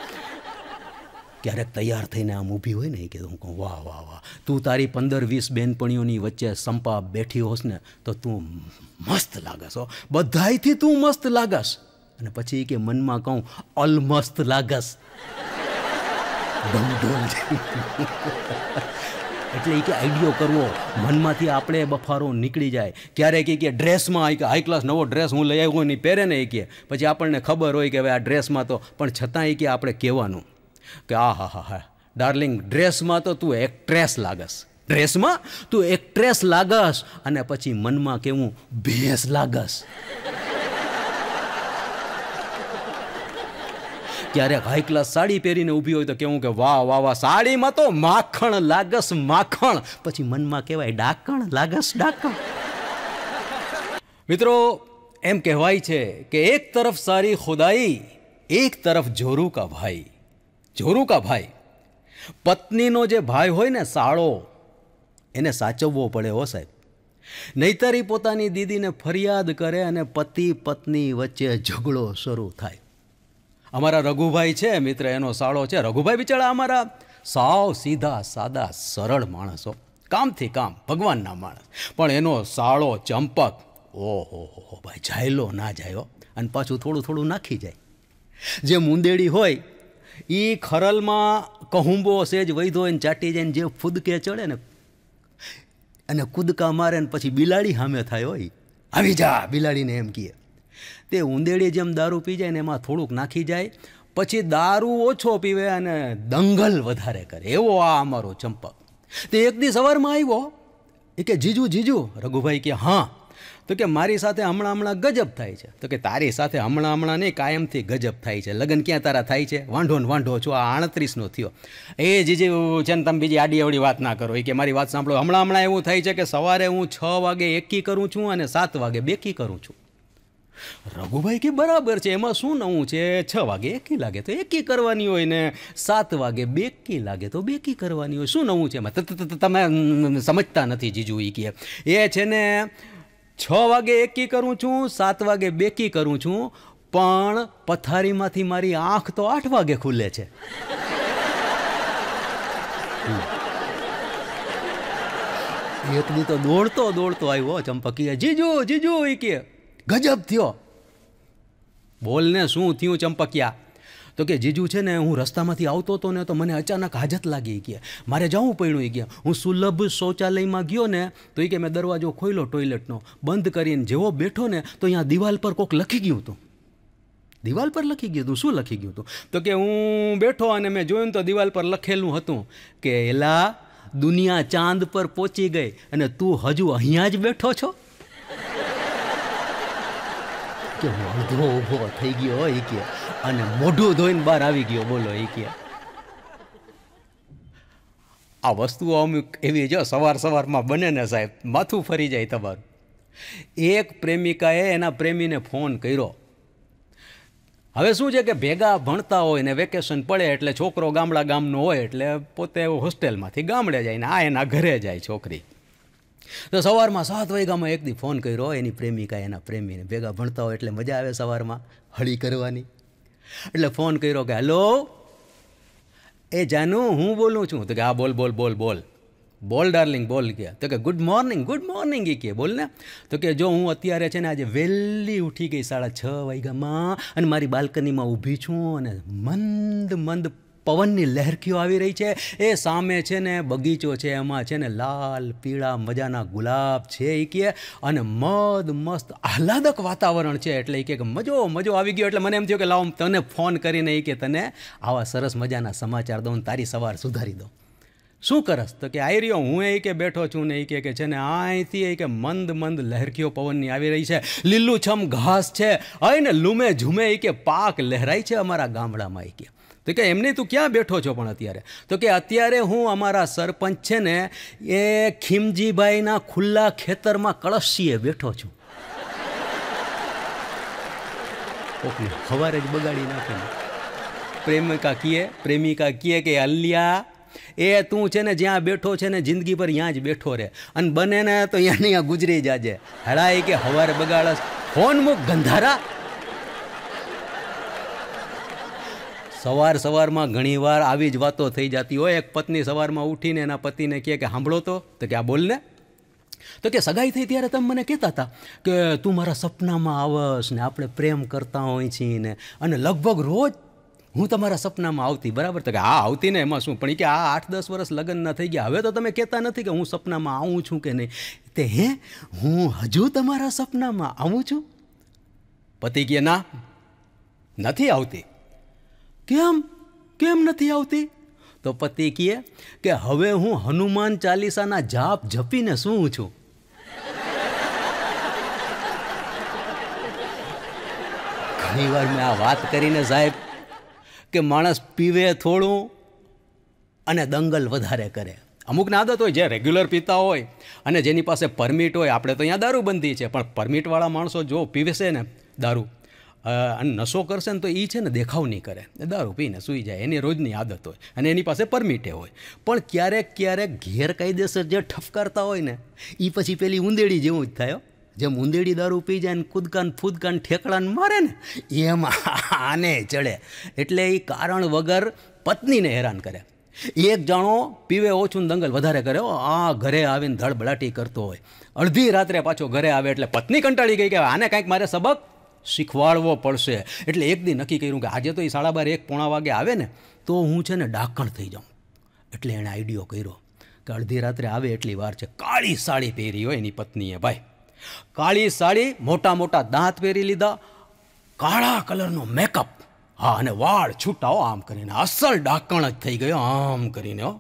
ક્યારેક તૈયાર થઈને આમ ઊભી હોય ને એ કે હું કહું વાહ વાહ વાહ તું તારી પંદર વીસ બહેનપણીઓની વચ્ચે સંપા બેઠી હોશ ને તો તું મસ્ત લાગસ હો બધાયથી તું મસ્ત લાગસ અને પછી કે મનમાં કહું અલમસ્ત લાગસ ડમ ડોલ એટલે એ કે આઈડિયો કરવો મનમાંથી આપણે બફારો નીકળી જાય ક્યારેક એ કે ડ્રેસમાં કે હાઈ ક્લાસ નવો ડ્રેસ હું લઈ આવ્યો નહીં પહેરે ને એ કે પછી આપણને ખબર હોય કે હવે આ ડ્રેસમાં તો પણ છતાં એ કે આપણે કહેવાનું કે આ હા હા હા ડાર્લિંગ ડ્રેસમાં તો તું એક્ટ્રેસ લાગશ ડ્રેસમાં તું એક્ટ્રેસ લાગસ અને પછી મનમાં કેવું ભેંસ લાગશ ક્યારેક હાઈ ક્લાસ સાડી પહેરીને ઊભી હોય તો કેવું કે વાહ વાહ વાહ સાડીમાં તો માખણ લાગસ માખણ પછી મનમાં કહેવાય ડાકણ લાગસ ડાકણ મિત્રો એમ કહેવાય છે કે એક તરફ સારી ખુદાઈ એક તરફ જોરુ કા ભાઈ જોરુ કા ભાઈ પત્નીનો જે ભાઈ હોય ને સાળો એને સાચવવો પડે હો સાહેબ નહીતર પોતાની દીદીને ફરિયાદ કરે અને પતિ પત્ની વચ્ચે ઝઘડો શરૂ થાય અમારા રઘુભાઈ છે મિત્ર એનો સાળો છે રઘુભાઈ બિચારા અમારા સાવ સીધા સાદા સરળ માણસો કામથી કામ ભગવાનના માણસ પણ એનો સાળો ચંપક ઓહો હો ભાઈ જાયલો ના જાયો અને પાછું થોડું થોડું નાખી જાય જે મુંદેડી હોય એ ખરલમાં કહુંબો સેજ વૈધો એને ચાટી જાય જે ફૂદકે ચડે ને અને કૂદકા મારે ને પછી બિલાડી સામે થાય હોય આવી જા બિલાડીને એમ કહે તે ઉંદેડી જેમ દારૂ પી જાય ને એમાં થોડુંક નાખી જાય પછી દારૂ ઓછો પીવે અને દંગલ વધારે કરે એવો આ અમારો ચંપક તે એક દી સવારમાં આવ્યો એ કે જીજુ જીજુ રઘુભાઈ કે હા તો કે મારી સાથે હમણાં હમણાં ગજબ થાય છે તો કે તારી સાથે હમણાં હમણાં નહીં કાયમથી ગજબ થાય છે લગ્ન ક્યાં તારા થાય છે વાંઢો ને વાંઢો છો આ આડત્રીસનો થયો એ જીજી છે ને તમે બીજી આડી અવડી વાત ના કરો એ કે મારી વાત સાંભળો હમણાં હમણાં એવું થાય છે કે સવારે હું છ વાગે એકી કરું છું અને સાત વાગે બેકી કરું છું રઘુભાઈ કે બરાબર છે એમાં શું નવું છે છ વાગે એકી લાગે તો એકી કરવાની હોય ને સાત વાગે બેકી લાગે તો બેકી કરવાની હોય શું નવું છે એમાં તમે સમજતા નથી જીજુ એ કે એ છે ને છ વાગે એકી કરું છું સાત વાગે બેકી કરું છું પણ પથારીમાંથી મારી આંખ તો આઠ વાગે ખુલે છે એક દી તો દોડતો દોડતો આવ્યો ચંપકીએ જીજુ જીજુ એ કે ગજબ થયો બોલને શું થયું ચંપકિયા તો કે જીજુ છે ને હું રસ્તામાંથી આવતો હતો ને તો મને અચાનક હાજત લાગી ગયા મારે જવું પડ્યું એ ગયા હું સુલભ શૌચાલયમાં ગયો ને તો એ કે મેં દરવાજો ખોલ્યો ટોયલેટનો બંધ કરીને જેવો બેઠો ને તો અહીંયા દિવાલ પર કોક લખી ગયું હતું દિવાલ પર લખી ગયું હતું શું લખી ગયું હતું તો કે હું બેઠો અને મેં જોયું તો દિવાલ પર લખેલું હતું કે એલા દુનિયા ચાંદ પર પહોંચી ગઈ અને તું હજુ અહીંયા જ બેઠો છો કે વળધો ઊભો થઈ ગયો એ કે અને મોઢું ધોઈને બહાર આવી ગયો બોલો એ કે આ વસ્તુઓ અમુક એવી જો સવાર સવારમાં બને ને સાહેબ માથું ફરી જાય તમારું એક પ્રેમિકાએ એના પ્રેમીને ફોન કર્યો હવે શું છે કે ભેગા ભણતા હોય ને વેકેશન પડે એટલે છોકરો ગામડા ગામનો હોય એટલે પોતે હોસ્ટેલમાંથી ગામડે જાય ને આ એના ઘરે જાય છોકરી તો સવારમાં સાત વાગ્યામાં એક એકદી ફોન કર્યો એની પ્રેમિકા એના પ્રેમીને ભેગા ભણતા હોય એટલે મજા આવે સવારમાં હળી કરવાની એટલે ફોન કર્યો કે હેલો એ જાનુ હું બોલું છું તો કે આ બોલ બોલ બોલ બોલ બોલ ડાર્લિંગ બોલ કે તો કે ગુડ મોર્નિંગ ગુડ મોર્નિંગ એ કે બોલ ને તો કે જો હું અત્યારે છે ને આજે વહેલી ઉઠી ગઈ સાડા છ વાગ્યામાં અને મારી બાલ્કનીમાં ઊભી છું અને મંદ મંદ પવનની લહેરખીઓ આવી રહી છે એ સામે છે ને બગીચો છે એમાં છે ને લાલ પીળા મજાના ગુલાબ છે એ કહે અને મદ મસ્ત આહલાદક વાતાવરણ છે એટલે એ કે મજો મજો આવી ગયો એટલે મને એમ થયું કે લાવ તને ફોન કરીને એ કે તને આવા સરસ મજાના સમાચાર દઉં તારી સવાર સુધારી દઉં શું કરસ તો કે આવી રહ્યો હું એ કે બેઠો છું ને એ કે છે ને અહીંથી એ કે મંદ મંદ લહેરખીઓ પવનની આવી રહી છે લીલુંછમ ઘાસ છે અહીં ને લૂમે ઝૂમે એ કે પાક લહેરાય છે અમારા ગામડામાં એ કે તો કે એમને તું ક્યાં બેઠો છો પણ અત્યારે તો કે અત્યારે હું અમારા સરપંચ છે ને એ ખીમજીભાઈના ખુલ્લા ખેતરમાં કળશીએ બેઠો છું ઓકે સવારે જ બગાડી નાખે પ્રેમિકા કીએ પ્રેમિકા કીએ કે અલ્યા એ તું છે ને જ્યાં બેઠો છે ને જિંદગી પર ત્યાં જ બેઠો રહે અને બને ને તો અહીંયા અહીંયા ગુજરી જાજે હળાય કે હવારે બગાડસ ફોન મુખ ગંધારા સવાર સવારમાં ઘણીવાર આવી જ વાતો થઈ જતી હોય એક પત્ની સવારમાં ઉઠીને એના પતિને કહે કે સાંભળો તો તો કે આ બોલને તો કે સગાઈ થઈ ત્યારે તમે મને કહેતા હતા કે તું મારા સપનામાં આવશ ને આપણે પ્રેમ કરતા હોય છીએ ને અને લગભગ રોજ હું તમારા સપનામાં આવતી બરાબર તો કે આ આવતી ને એમાં શું પણ કે આ આઠ દસ વર્ષ લગ્ન ના થઈ ગયા હવે તો તમે કહેતા નથી કે હું સપનામાં આવું છું કે નહીં તે હે હું હજુ તમારા સપનામાં આવું છું પતિ કે ના નથી આવતી કેમ કેમ નથી આવતી તો પતિ કહે કે હવે હું હનુમાન ચાલીસાના જાપ જપીને શું છું ઘણી વાર મેં આ વાત કરીને સાહેબ કે માણસ પીવે થોડું અને દંગલ વધારે કરે અમુકને આદત હોય જે રેગ્યુલર પીતા હોય અને જેની પાસે પરમિટ હોય આપણે તો અહીંયા દારૂબંધી છે પણ પરમિટવાળા માણસો જો પીવે છે ને દારૂ અને નશો કરશે ને તો એ છે ને દેખાવ નહીં કરે દારૂ પીને સૂઈ જાય એની રોજની આદત હોય અને એની પાસે પરમિટે હોય પણ ક્યારેક ક્યારેક ગેરકાયદેસર જે ઠપકારતા હોય ને એ પછી પેલી ઉંદેડી જેવું જ થાય જેમ ઉંદેડી દારૂ પી જાય ને કૂદકાન ફૂદકાન ઠેકડાને મારે ને એમ આને ચડે એટલે એ કારણ વગર પત્નીને હેરાન કરે એક જાણો પીવે ઓછું દંગલ વધારે કરે આ ઘરે આવીને ધડબડાટી કરતો હોય અડધી રાત્રે પાછો ઘરે આવે એટલે પત્ની કંટાળી ગઈ કે આને કાંઈક મારે સબક શીખવાડવો પડશે એટલે એક દી નક્કી કર્યું કે આજે તો એ સાડા બાર એક પોણા વાગે આવે ને તો હું છે ને ડાકણ થઈ જાઉં એટલે એણે આઈડિયો કર્યો કે અડધી રાત્રે આવે એટલી વાર છે કાળી સાડી પહેરી હોય એની પત્નીએ ભાઈ કાળી સાડી મોટા મોટા દાંત પહેરી લીધા કાળા કલરનો મેકઅપ હા અને વાળ છૂટાઓ આમ કરીને અસલ ડાકણ જ થઈ ગયો આમ કરીને હો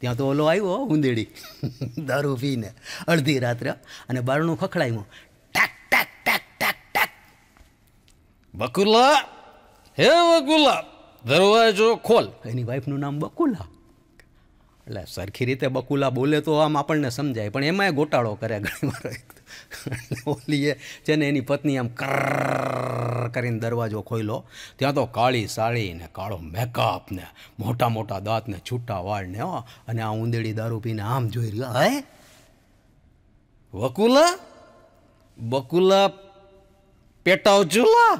ત્યાં તો ઓલો આવ્યો ઉંદેડી દારૂ પીને અડધી રાત્રે અને બારણું ખખડાવ્યું બકુલા હે બકુલા દરવાજો ખોલ એની વાઈફનું નામ બકુલા એટલે સરખી રીતે બકુલા બોલે તો આમ આપણને સમજાય પણ એમાંય ગોટાળો કરે ઘણીવાર ઓલીએ છે ને એની પત્ની આમ કર કરીને દરવાજો ખોલ્યો ત્યાં તો કાળી સાળી ને કાળો મેકઅપ ને મોટા મોટા દાંત ને છૂટા વાળ ને અને આ ઉંદેડી દારૂ પીને આમ જોઈ રહ્યા હે વકુલા બકુલા પેટાવ ચૂલા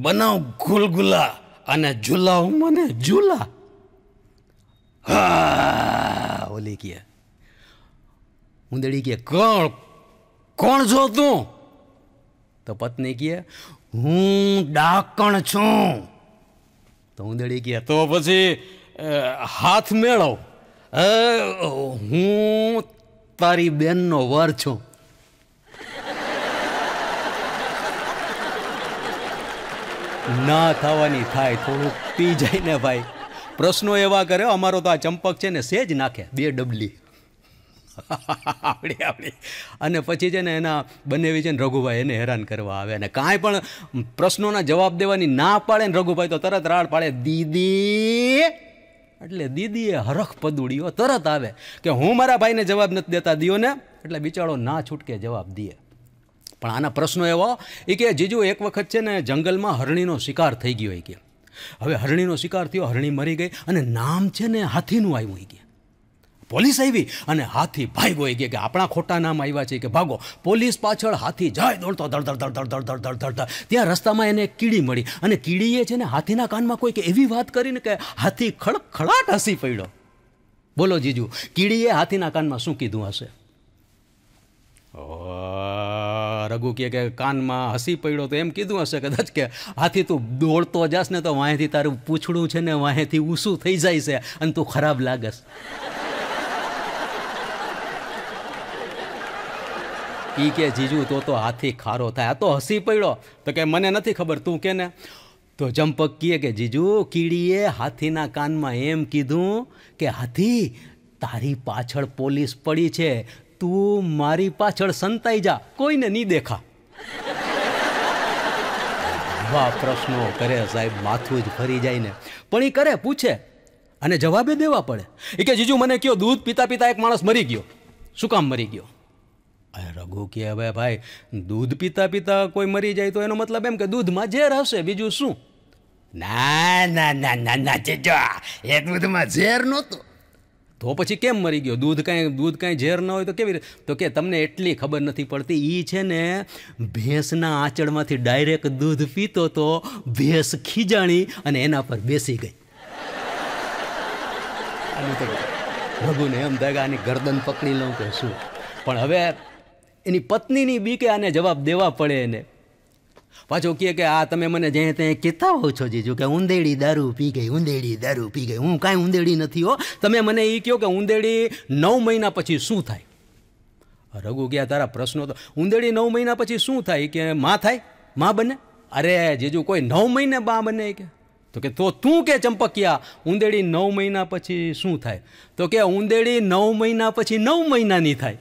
બનાવ ગુલગુલા અને ઝુલાવ મને ઝુલા હા ઓલી કે ઉંદડી કે કોણ કોણ છો તું તો પત્ની કહે હું ડાકણ છું તો ઉંદડી કહે તો પછી હાથ મેળવ હું તારી બેનનો વર છું ના થવાની થાય થોડુંક પી જાય ને ભાઈ પ્રશ્નો એવા કર્યો અમારો તો આ ચંપક છે ને સેજ નાખે બે ડબલી આવડે આવડે અને પછી છે ને એના બનેવી છે ને રઘુભાઈ એને હેરાન કરવા આવે અને કાંઈ પણ પ્રશ્નોના જવાબ દેવાની ના પાડે ને રઘુભાઈ તો તરત રાડ પાડે દીદી એટલે દીદીએ હરખ પદુડીઓ તરત આવે કે હું મારા ભાઈને જવાબ નથી દેતા દિયોને એટલે બિચારો ના છૂટકે જવાબ દે પણ આના પ્રશ્નો એવા એ કે જીજુ એક વખત છે ને જંગલમાં હરણીનો શિકાર થઈ ગયો એ કે હવે હરણીનો શિકાર થયો હરણી મરી ગઈ અને નામ છે ને હાથીનું આવ્યું હોય કે પોલીસ આવી અને હાથી ભાગ્યો એ કે આપણા ખોટા નામ આવ્યા છે કે ભાગો પોલીસ પાછળ હાથી જાય દોડતો ધડધડ ધડધડ ધડધડ ધડધડ ત્યાં રસ્તામાં એને કીડી મળી અને કીડીએ છે ને હાથીના કાનમાં કોઈ કે એવી વાત કરીને કે હાથી ખડખડાટ હસી પડ્યો બોલો જીજુ કીડીએ હાથીના કાનમાં શું કીધું હશે રઘુ કહે કે કાનમાં હસી પડ્યો તો એમ કીધું હશે કદાચ કે હાથી તું દોડતો જાસ ને તો વાંહેથી તારું પૂછડું છે ને વાંહેથી ઊસું થઈ જાય છે અને તું ખરાબ લાગશ ઈ કે જીજુ તો તો હાથી ખારો થાય આ તો હસી પડ્યો તો કે મને નથી ખબર તું કે ને તો જંપક કહે કે જીજુ કીડીએ હાથીના કાનમાં એમ કીધું કે હાથી તારી પાછળ પોલીસ પડી છે તું મારી પાછળ સંતાઈ જા કોઈને નહીં દેખા વાહ પ્રશ્નો કરે સાહેબ માથું જ ફરી જાય ને પણ એ કરે પૂછે અને જવાબે દેવા પડે એ કે જીજુ મને કયો દૂધ પીતા પીતા એક માણસ મરી ગયો શું કામ મરી ગયો અરે રઘુ કે હવે ભાઈ દૂધ પીતા પીતા કોઈ મરી જાય તો એનો મતલબ એમ કે દૂધમાં ઝેર હશે બીજું શું ના ના ના ના ના જીજો એ દૂધમાં ઝેર નહોતું તો પછી કેમ મરી ગયો દૂધ કાંઈ દૂધ કાંઈ ઝેર ન હોય તો કેવી રીતે તો કે તમને એટલી ખબર નથી પડતી એ છે ને ભેંસના આંચળમાંથી ડાયરેક્ટ દૂધ પીતો તો ભેંસ ખીજાણી અને એના પર બેસી ગઈ પ્રભુને એમ થાય કે આની ગરદન પકડી લઉં કે શું પણ હવે એની પત્નીની બી કે આને જવાબ દેવા પડે એને પાછો કહે કે આ તમે મને જે તે કહેતા હો છો જીજુ કે ઉંદેડી દારૂ પી ગઈ ઉંદેડી દારૂ પી ગઈ હું કાંઈ ઉંદેડી નથી હો તમે મને એ કહો કે ઉંદેડી નવ મહિના પછી શું થાય રઘુ ગયા તારા પ્રશ્નો તો ઉંદેડી નવ મહિના પછી શું થાય કે માં થાય માં બને અરે જીજુ કોઈ નવ મહિને બા બને કે તો કે તો તું કે ચંપકિયા ઉંદેડી નવ મહિના પછી શું થાય તો કે ઉંદેડી નવ મહિના પછી નવ મહિનાની થાય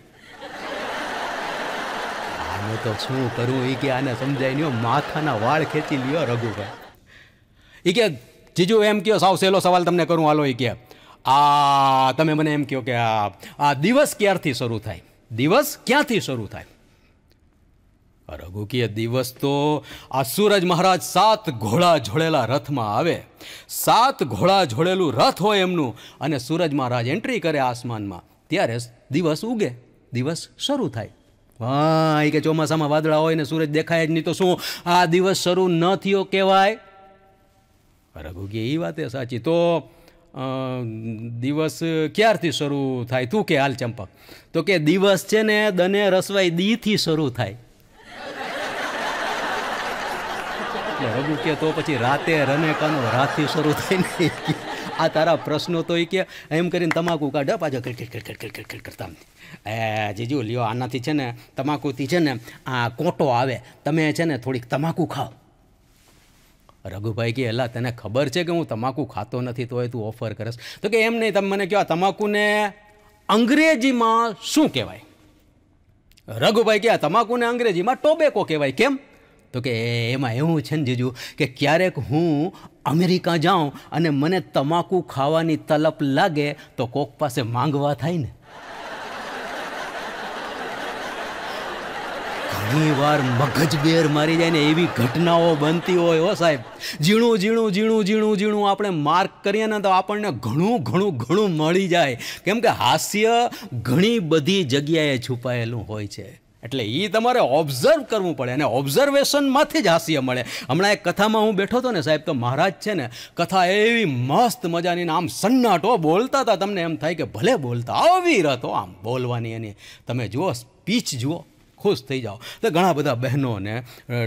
હવે તો શું કરવું એ કે આને સમજાય નહીં માથાના વાળ ખેંચી લ્યો રઘુભાઈ એ કે જીજુ એમ કહો સાવ સહેલો સવાલ તમને કરું હાલો એ કે આ તમે મને એમ કહો કે આ દિવસ ક્યારથી શરૂ થાય દિવસ ક્યાંથી શરૂ થાય રઘુકીય દિવસ તો આ સૂરજ મહારાજ સાત ઘોડા જોડેલા રથમાં આવે સાત ઘોડા જોડેલું રથ હોય એમનું અને સૂરજ મહારાજ એન્ટ્રી કરે આસમાનમાં ત્યારે દિવસ ઉગે દિવસ શરૂ થાય ભાઈ કે ચોમાસામાં વાદળા હોય ને સૂરજ દેખાય જ નહીં તો શું આ દિવસ શરૂ ન થયો કહેવાય રઘુકી એ વાત એ સાચી તો દિવસ ક્યારથી શરૂ થાય તું કે હાલ ચંપક તો કે દિવસ છે ને દને રસવાઈ દીથી શરૂ થાય રઘુ કે તો પછી રાતે રને કાનો રાતથી શરૂ થાય નહીં આ તારા પ્રશ્નો તો એ કે એમ કરીને તમાકુ કાઢ પાછો ખડખડ ખડખડ ખડખડ કરતા એ જીજુ લ્યો આનાથી છે ને તમાકુથી છે ને આ કોટો આવે તમે છે ને થોડીક તમાકુ ખાઓ રઘુભાઈ કે એલા તને ખબર છે કે હું તમાકુ ખાતો નથી તોય તું ઓફર કરસ તો કે એમ નહીં તમે મને કહો તમાકુને અંગ્રેજીમાં શું કહેવાય રઘુભાઈ કે આ તમાકુને અંગ્રેજીમાં ટોબેકો કહેવાય કેમ તો કે એમાં એવું છે ને જીજુ કે ક્યારેક હું અમેરિકા જાઉં અને મને તમાકુ ખાવાની તલપ લાગે તો કોક પાસે માંગવા થાય ને ઘણી વાર મગજ બેર મારી જાય ને એવી ઘટનાઓ બનતી હોય હો સાહેબ ઝીણું ઝીણું ઝીણું ઝીણું ઝીણું આપણે માર્ક કરીએ ને તો આપણને ઘણું ઘણું ઘણું મળી જાય કેમ કે હાસ્ય ઘણી બધી જગ્યાએ છુપાયેલું હોય છે એટલે એ તમારે ઓબ્ઝર્વ કરવું પડે અને ઓબ્ઝર્વેશનમાંથી જ હાસ્ય મળે હમણાં એક કથામાં હું બેઠો હતો ને સાહેબ તો મહારાજ છે ને કથા એવી મસ્ત મજાની આમ સન્નાટો બોલતા હતા તમને એમ થાય કે ભલે બોલતા આવી હતો આમ બોલવાની એની તમે જુઓ સ્પીચ જુઓ ખુશ થઈ જાઓ તો ઘણા બધા બહેનોને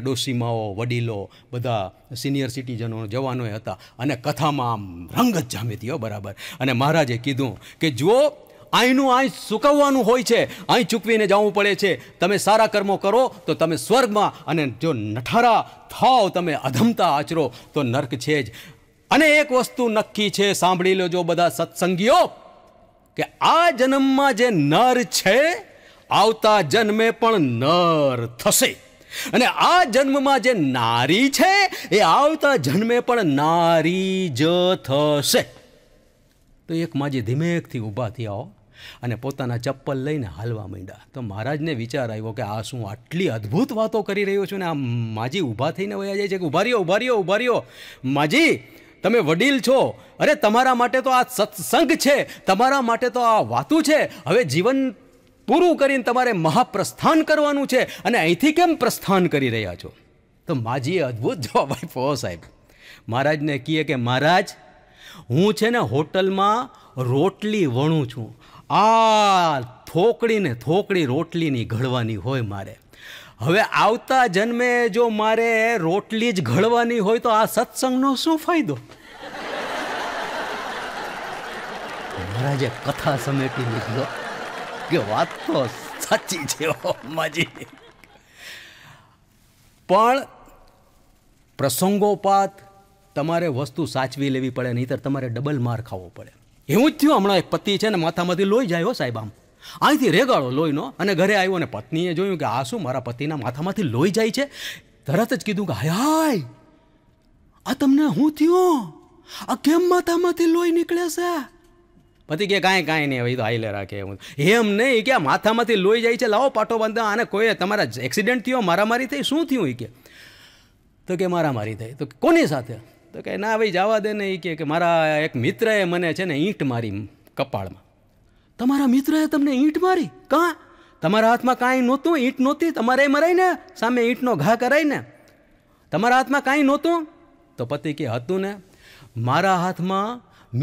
ડોસીમાઓ વડીલો બધા સિનિયર સિટીઝનો જવાનોએ હતા અને કથામાં આમ રંગ જ જામી બરાબર અને મહારાજે કીધું કે જુઓ અહીંનું અહીં સુકવવાનું હોય છે અહીં ચૂકવીને જવું પડે છે તમે સારા કર્મો કરો તો તમે સ્વર્ગમાં અને જો નઠારા થાવ તમે અધમતા આચરો તો નર્ક છે જ અને એક વસ્તુ નક્કી છે સાંભળી લેજો બધા સત્સંગીઓ કે આ જન્મમાં જે નર છે આવતા જન્મે પણ નર થશે અને આ જન્મમાં જે નારી છે એ આવતા જન્મે પણ નારી જ થશે તો એક માજી ધીમેકથી ઊભા થયા આવો અને પોતાના ચપ્પલ લઈને હાલવા માંડ્યા તો મહારાજને વિચાર આવ્યો કે આ શું આટલી અદ્ભુત વાતો કરી રહ્યો છું ને આ માજી ઊભા થઈને વયા જાય છે કે ઊભા રહ્યો ઊભા ઊભા રહ્યો માજી તમે વડીલ છો અરે તમારા માટે તો આ સત્સંગ છે તમારા માટે તો આ વાતું છે હવે જીવન પૂરું કરીને તમારે મહાપ્રસ્થાન કરવાનું છે અને અહીંથી કેમ પ્રસ્થાન કરી રહ્યા છો તો માજીએ અદ્ભુત જવાબ આપ્યો સાહેબ મહારાજને કહીએ કે મહારાજ હું છે ને હોટલમાં રોટલી વણું છું આ થોકડીને થોકડી રોટલીની ઘડવાની હોય મારે હવે આવતા જન્મે જો મારે રોટલી જ ઘડવાની હોય તો આ સત્સંગનો શું ફાયદો મહારાજે કથા સમેટી લીધો કે વાત તો સાચી છે માજી પણ પ્રસંગોપાત તમારે વસ્તુ સાચવી લેવી પડે નહીતર તમારે ડબલ માર ખાવો પડે એવું જ થયું હમણાં એક પતિ છે ને માથામાંથી લોહી જાય હો સાહેબ આમ અહીંથી રેગાળો લોહીનો અને ઘરે આવ્યો અને પત્નીએ જોયું કે આ શું મારા પતિના માથામાંથી લોહી જાય છે તરત જ કીધું કે હાય હાય આ તમને હું થયું આ કેમ માથામાંથી લોહી નીકળે છે પતિ કે કાંઈ કાંઈ નહીં હવે તો હાઈલે રાખે એમ એમ નહીં કે માથામાંથી લોહી જાય છે લાવો પાટો બાંધો અને કોઈ તમારા એક્સિડન્ટ થયો મારામારી થઈ શું થયું કે તો કે મારામારી થઈ તો કોની સાથે તો કે ના ભાઈ જવા દે ને એ કે મારા એક મિત્રએ મને છે ને ઈંટ મારી કપાળમાં તમારા મિત્રએ તમને ઈંટ મારી કાં તમારા હાથમાં કાંઈ નહોતું ઈંટ નહોતી તમારે મરાય ને સામે ઈંટનો ઘા કરાય ને તમારા હાથમાં કાંઈ નહોતું તો પતિ કે હતું ને મારા હાથમાં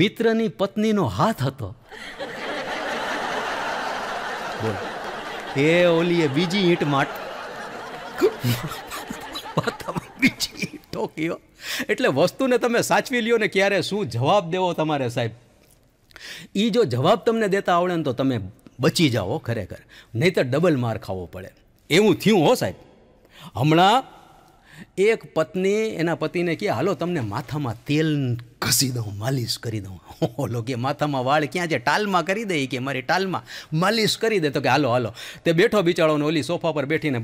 મિત્રની પત્નીનો હાથ હતો એ ઓલી એ બીજી ઈંટ માટ બીજી તો કયો એટલે વસ્તુને તમે સાચવી લ્યો ને ક્યારે શું જવાબ દેવો તમારે સાહેબ એ જો જવાબ તમને દેતા આવડે ને તો તમે બચી જાઓ ખરેખર નહીં તો ડબલ માર ખાવો પડે એવું થયું હો સાહેબ હમણાં એક પત્ની એના પતિને કહે હાલો તમને માથામાં તેલ ઘસી દઉં માલિશ કરી દઉં ઓલો કે માથામાં વાળ ક્યાં છે ટાલમાં કરી દઈ કે મારી ટાલમાં માલિશ કરી દે તો કે હાલો હાલો તે બેઠો બિચારોને ઓલી સોફા પર બેઠીને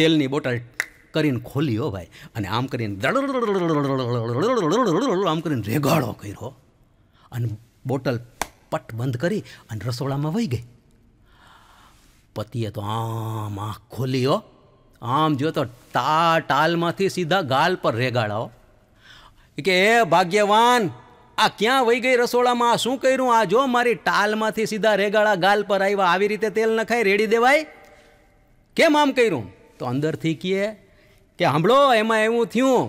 તેલની બોટલ કરીને ખોલ્યો ભાઈ અને આમ કરીને આમ કરીને રેગાળો કર્યો અને બોટલ પટ બંધ કરી અને રસોડામાં વહી ગઈ પતિએ તો આમ આંખ ખોલ્યો આમ જો તો ટા ટાલમાંથી સીધા ગાલ પર રેગાડાઓ કે એ ભાગ્યવાન આ ક્યાં વહી ગઈ રસોડામાં આ શું કર્યું આ જો મારી ટાલમાંથી સીધા રેગાળા ગાલ પર આવ્યા આવી રીતે તેલ નખાય રેડી દેવાય કેમ આમ કર્યું તો અંદરથી કીએ કે સાંભળો એમાં એવું થયું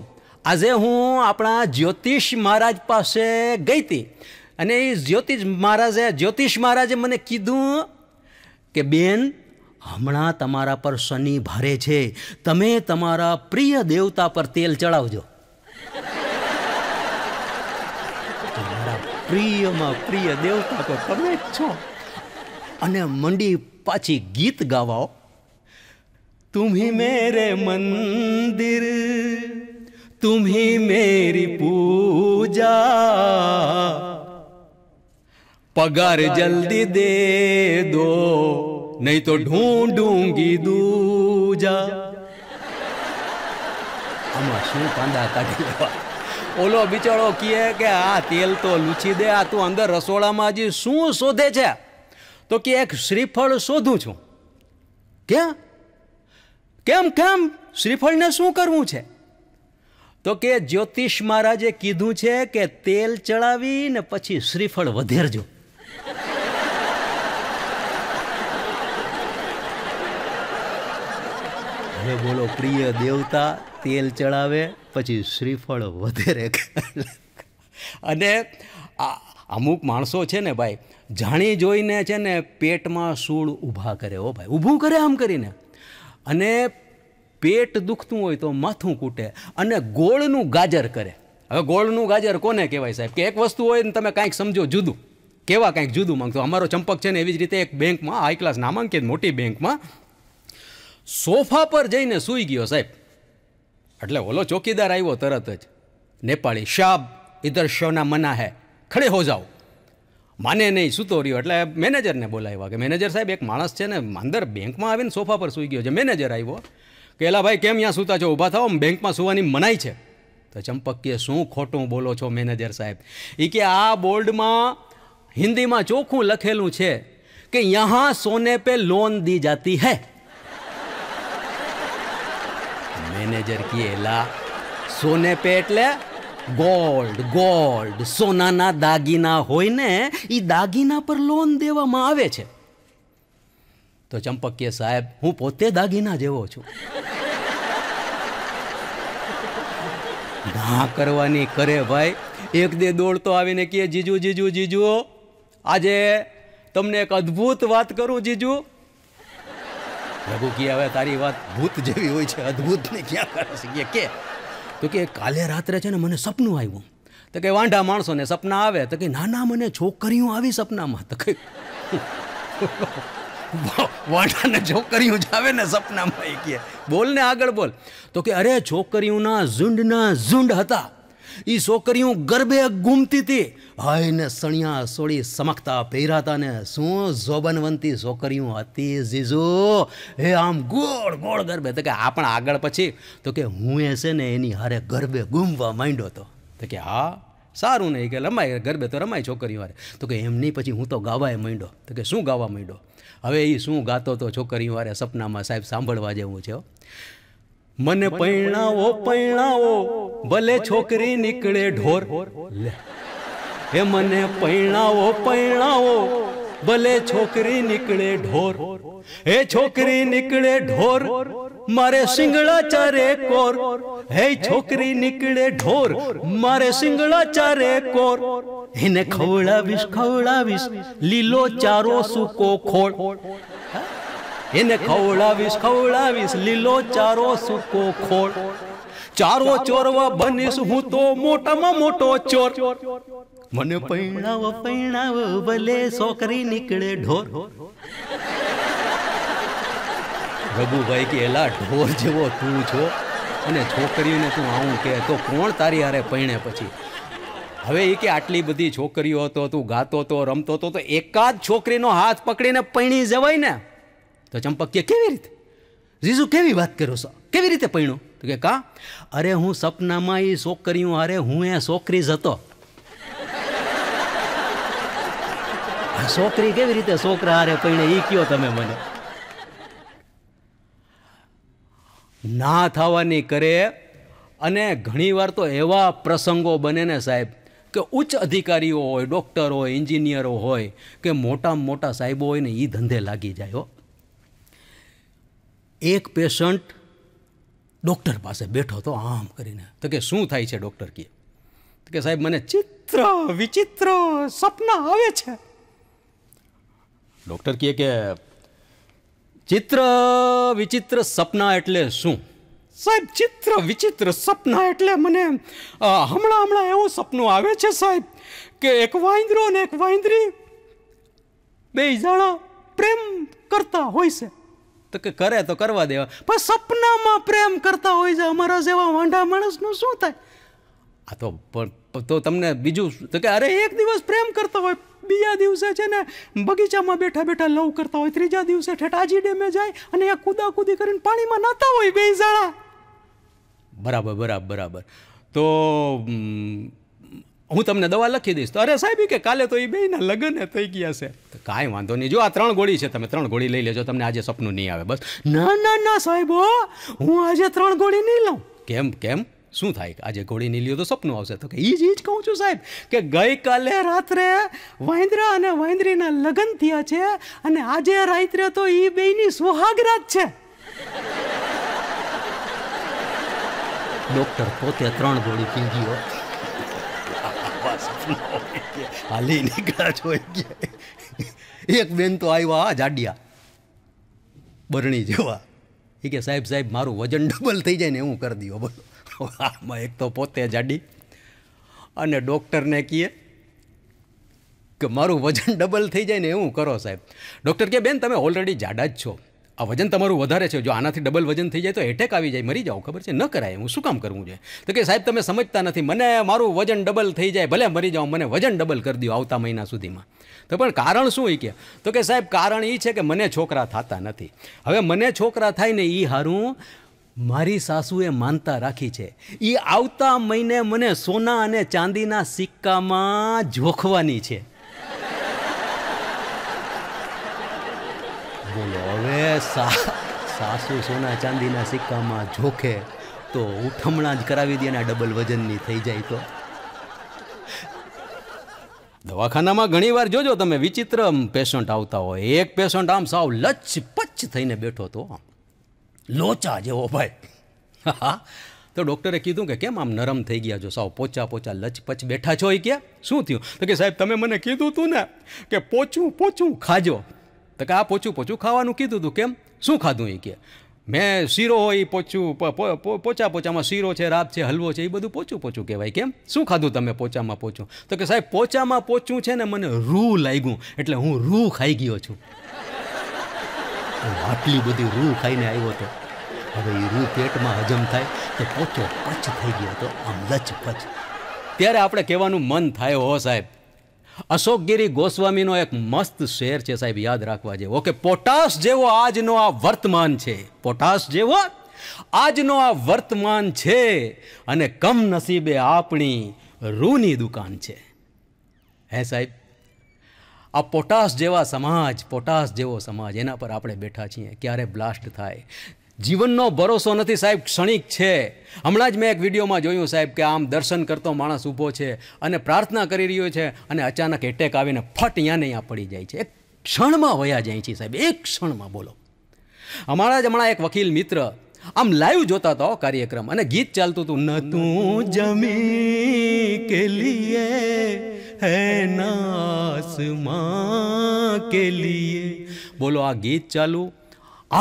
આજે હું આપણા જ્યોતિષ મહારાજ પાસે ગઈ હતી અને એ જ્યોતિષ મહારાજે જ્યોતિષ મહારાજે મને કીધું કે બેન હમણાં તમારા પર શનિ ભારે છે તમે તમારા પ્રિય દેવતા પર તેલ ચડાવજો તમારા પ્રિયમાં પ્રિય દેવતા તો તમે જ છો અને મંડી પાછી ગીત ગાવાઓ तुम મેરે મંદિર मंदिर મેરી પૂજા પગાર જલ્દી દે દો નહીં તો नहीं तो ढूंढूंगी આમાં શું કાંદા કાઢી લેવા ઓલો બિચારો કહે કે આ તેલ તો લૂછી દે આ તું અંદર રસોડામાં હજી શું શોધે છે તો કે એક શ્રીફળ શોધું છું ક્યાં કેમ કેમ શ્રીફળને શું કરવું છે તો કે જ્યોતિષ મહારાજે કીધું છે કે તેલ ચડાવીને પછી શ્રીફળ વધેરજો હવે બોલો પ્રિય દેવતા તેલ ચડાવે પછી શ્રીફળ વધેરે અને અમુક માણસો છે ને ભાઈ જાણી જોઈને છે ને પેટમાં સૂળ ઊભા કરે ઓ ભાઈ ઊભું કરે આમ કરીને અને પેટ દુખતું હોય તો માથું કૂટે અને ગોળનું ગાજર કરે હવે ગોળનું ગાજર કોને કહેવાય સાહેબ કે એક વસ્તુ હોય ને તમે કાંઈક સમજો જુદું કેવા કાંઈક જુદું માંગતો અમારો ચંપક છે ને એવી જ રીતે એક બેંકમાં હાઈ ક્લાસ નામાંકિત મોટી બેંકમાં સોફા પર જઈને સૂઈ ગયો સાહેબ એટલે ઓલો ચોકીદાર આવ્યો તરત જ નેપાળી શાબ ઇધર શોના મના હે ખડે હો જાઓ માને નહીં સૂતો રહ્યો એટલે મેનેજરને બોલાવ્યા કે મેનેજર સાહેબ એક માણસ છે ને અંદર બેંકમાં આવીને સોફા પર સૂઈ ગયો છે મેનેજર આવ્યો કે એલા ભાઈ કેમ ત્યાં સૂતા છો ઊભા થાઓ બેંકમાં સુવાની મનાય છે તો ચંપક શું ખોટું બોલો છો મેનેજર સાહેબ એ કે આ બોર્ડમાં હિન્દીમાં ચોખ્ખું લખેલું છે કે યહાં સોને પે લોન દી જાતી હૈ મેનેજર કે એલા સોને પે એટલે ગોલ્ડ ગોલ્ડ સોનાના દાગીના હોય ને એ દાગીના પર લોન દેવામાં આવે છે તો ચંપકીએ સાહેબ હું પોતે દાગીના જેવો છું ના કરવાની કરે ભાઈ એક દે દોડતો આવીને કહે જીજુ જીજુ જીજુ આજે તમને એક અદ્ભુત વાત કરું જીજુ રઘુ કહે હવે તારી વાત ભૂત જેવી હોય છે અદ્ભુત ને ક્યાં કરે શકીએ કે તો કે કાલે રાત્રે છે ને મને સપનું આવ્યું તો કે વાંઢા માણસોને સપના આવે તો કે નાના મને છોકરીઓ આવી સપનામાં તો કે વાંઢાને છોકરીઓ જ આવે ને સપનામાં એ કહે બોલ ને આગળ બોલ તો કે અરે છોકરીઓના ઝુંડના ઝુંડ હતા એ છોકરીઓ ગરબે ગુમતી હતી હાય ને સણિયા સોળી સમકતા પહેરાતા ને શું જોબનવંતી છોકરીઓ હતી જીજુ હે આમ ગોળ ગોળ ગરબે તો કે આ પણ આગળ પછી તો કે હું એ છે ને એની હારે ગરબે ગુમવા માંડ્યો હતો તો કે હા સારું નહીં કે રમાય ગરબે તો રમાય છોકરીઓ વારે તો કે એમની પછી હું તો ગાવાય માંડ્યો તો કે શું ગાવા માંડ્યો હવે એ શું ગાતો હતો છોકરીઓ વારે સપનામાં સાહેબ સાંભળવા જેવું છે મને પૈણાવો પૈણાવો ભલે છોકરી નીકળે ઢોર હે મને પૈણાવો પૈણાવો ભલે છોકરી નીકળે ઢોર હે છોકરી નીકળે ઢોર મારે સિંગળા ચારે કોર હે છોકરી નીકળે ઢોર મારે સિંગળા ચારે કોર એને ખવડાવીશ ખવડાવીશ લીલો ચારો સૂકો ખોળ એને ખવડાવીશ ખવડાવીશ લીલો ચારો સૂકો ખોળ ચારો ચોરવા બનીશ હું તો મોટામાં મોટો ચોર મને પૈણાવ પૈણાવ ભલે છોકરી નીકળે ઢોર રઘુભાઈ કે એલા ઢોર જેવો તું છો અને છોકરીઓને તું આવું કે તો કોણ તારી હારે પૈણે પછી હવે એ કે આટલી બધી છોકરીઓ હતો તું ગાતો તો રમતો તો એકાદ છોકરીનો હાથ પકડીને પૈણી જવાય ને તો ચંપક કે કેવી રીતે જીજુ કેવી વાત કરો છો કેવી રીતે પૈણું તો કે કા અરે હું સપનામાં એ છોકરીઓ અરે હું એ છોકરી જ હતો છોકરી કેવી રીતે છોકરા અરે પૈણે એ કયો તમે મને ના થવાની કરે અને ઘણીવાર તો એવા પ્રસંગો બને ને સાહેબ કે ઉચ્ચ અધિકારીઓ હોય ડૉક્ટર હોય એન્જિનિયરો હોય કે મોટામાં મોટા સાહેબો હોય ને એ ધંધે લાગી જાય હો એક પેશન્ટ ડૉક્ટર પાસે બેઠો તો આમ કરીને તો કે શું થાય છે ડૉક્ટર કહે તો કે સાહેબ મને ચિત્ર વિચિત્ર સપના આવે છે ડૉક્ટર કહે કે ચિત્ર વિચિત્ર સપના એટલે શું સાહેબ ચિત્ર વિચિત્ર સપના એટલે મને હમણાં હમણાં એવું સપનું આવે છે સાહેબ કે એક વાંદરો ને એક વાંદરી બે જણા પ્રેમ કરતા હોય છે તો કે કરે તો કરવા દેવા પણ સપનામાં પ્રેમ કરતા હોય છે અમારા જેવા વાંઢા માણસનું શું થાય આ તો પણ તો તમને બીજું તો કે અરે એક દિવસ પ્રેમ કરતા હોય બીજા દિવસે છે ને બગીચામાં બેઠા બેઠા લવ કરતા હોય ત્રીજા દિવસે ઠેઠાજી ડેમે જાય અને આ કુદી કરીને પાણીમાં નાતા હોય બે જણા બરાબર બરાબર બરાબર તો હું તમને દવા લખી દઈશ તો અરે સાહેબ કે કાલે તો એ બેના લગ્ન થઈ ગયા છે કાંઈ વાંધો નહીં જો આ ત્રણ ગોળી છે તમે ત્રણ ગોળી લઈ લેજો તમને આજે સપનું નહીં આવે બસ ના ના ના સાહેબ હું આજે ત્રણ ગોળી નહીં લઉં કેમ કેમ શું થાય આજે ગોળી નહીં લ્યો તો સપનું આવશે તો કે એ જ એ જ કહું છું સાહેબ કે ગઈકાલે રાત્રે વાંદરા અને વાંદરીના લગ્ન થયા છે અને આજે રાત્રે તો એ બેની સુહાગરાત છે ડોક્ટર પોતે ત્રણ ગોળી પીધી હોય હાલી નીકળ્યા છો એક બેન તો આવ્યા જાડિયા બરણી જેવા એ કે સાહેબ સાહેબ મારું વજન ડબલ થઈ જાય ને હું કરી દઉં બોલો આમાં એક તો પોતે જાડી અને ડૉક્ટરને કહીએ કે મારું વજન ડબલ થઈ જાય ને એવું કરો સાહેબ ડૉક્ટર કે બેન તમે ઓલરેડી જાડા જ છો આ વજન તમારું વધારે છે જો આનાથી ડબલ વજન થઈ જાય તો એટેક આવી જાય મરી જાઓ ખબર છે ન કરાય હું શું કામ કરવું છે તો કે સાહેબ તમે સમજતા નથી મને મારું વજન ડબલ થઈ જાય ભલે મરી જાઓ મને વજન ડબલ કરી દો આવતા મહિના સુધીમાં તો પણ કારણ શું એ કે તો કે સાહેબ કારણ એ છે કે મને છોકરા થતા નથી હવે મને છોકરા થાય ને એ હારું મારી સાસુએ માનતા રાખી છે એ આવતા મહિને મને સોના અને ચાંદીના સિક્કામાં જોખવાની છે બોલો હવે સાસુ સોના ચાંદીના સિક્કામાં જોખે તો ઉઠમણા જ કરાવી દે ને ડબલ વજનની થઈ જાય તો દવાખાનામાં ઘણીવાર જોજો તમે વિચિત્ર પેશન્ટ આવતા હોય એક પેશન્ટ આમ સાવ લચ્છ પચ્છ થઈને બેઠો તો લોચા જેવો ભાઈ તો ડૉક્ટરે કીધું કે કેમ આમ નરમ થઈ ગયા છો સાવ પોચા પોચા લચપચ બેઠા છો એ કે શું થયું તો કે સાહેબ તમે મને કીધું તું ને કે પોચું પોચું ખાજો તો કે આ પોચું પોચું ખાવાનું કીધું હતું કેમ શું ખાધું એ કે મેં શીરો હોય એ પોચું પોચા પોચામાં શીરો છે રાત છે હલવો છે એ બધું પોચું પોચું કહેવાય કેમ શું ખાધું તમે પોચામાં પોચું તો કે સાહેબ પોચામાં પોચું છે ને મને રૂ લાગ્યું એટલે હું રૂ ખાઈ ગયો છું આટલી બધી રૂ ખાઈને આવ્યો હતો હવે એ રૂ પેટમાં હજમ થાય તો પોચો પચ થઈ ગયો હતો આમ લચ પચ ત્યારે આપણે કહેવાનું મન થાય હો સાહેબ અશોકગીરી ગોસ્વામીનો એક મસ્ત શેર છે સાહેબ યાદ રાખવા જેવો કે પોટાશ જેવો આજનો આ વર્તમાન છે પોટાશ જેવો આજનો આ વર્તમાન છે અને કમનસીબે આપણી રૂની દુકાન છે હે સાહેબ આ પોટાશ જેવા સમાજ પોટાશ જેવો સમાજ એના પર આપણે બેઠા છીએ ક્યારે બ્લાસ્ટ થાય જીવનનો ભરોસો નથી સાહેબ ક્ષણિક છે હમણાં જ મેં એક વિડીયોમાં જોયું સાહેબ કે આમ દર્શન કરતો માણસ ઊભો છે અને પ્રાર્થના કરી રહ્યો છે અને અચાનક એટેક આવીને ફટ યાને અહીંયા પડી જાય છે એક ક્ષણમાં વયા જાય છે સાહેબ એક ક્ષણમાં બોલો અમારા જ હમણાં એક વકીલ મિત્ર આમ લાઈવ જોતા હતો કાર્યક્રમ અને ગીત ચાલતું હતું ન તું જમી કે લીએ હે નાસમાં કે લીએ બોલો આ ગીત ચાલુ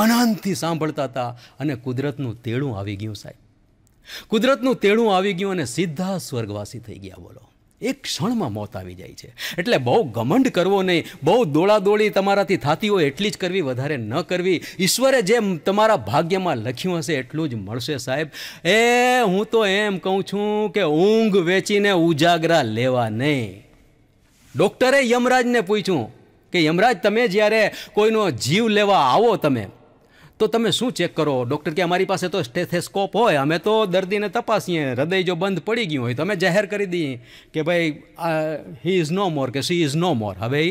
આનંદથી સાંભળતા હતા અને કુદરતનું તેડું આવી ગયું સાહેબ કુદરતનું તેડું આવી ગયું અને સીધા સ્વર્ગવાસી થઈ ગયા બોલો એક ક્ષણમાં મોત આવી જાય છે એટલે બહુ ઘમંડ કરવો નહીં બહુ દોડાદોડી તમારાથી થતી હોય એટલી જ કરવી વધારે ન કરવી ઈશ્વરે જેમ તમારા ભાગ્યમાં લખ્યું હશે એટલું જ મળશે સાહેબ એ હું તો એમ કહું છું કે ઊંઘ વેચીને ઉજાગરા લેવા નહીં ડોક્ટરે યમરાજને પૂછ્યું કે યમરાજ તમે જ્યારે કોઈનો જીવ લેવા આવો તમે તો તમે શું ચેક કરો ડૉક્ટર કે અમારી પાસે તો સ્ટેથેસ્કોપ હોય અમે તો દર્દીને તપાસીએ હૃદય જો બંધ પડી ગયું હોય તો અમે જાહેર કરી દઈએ કે ભાઈ હી ઇઝ નો મોર કે શી ઇઝ નો મોર હવે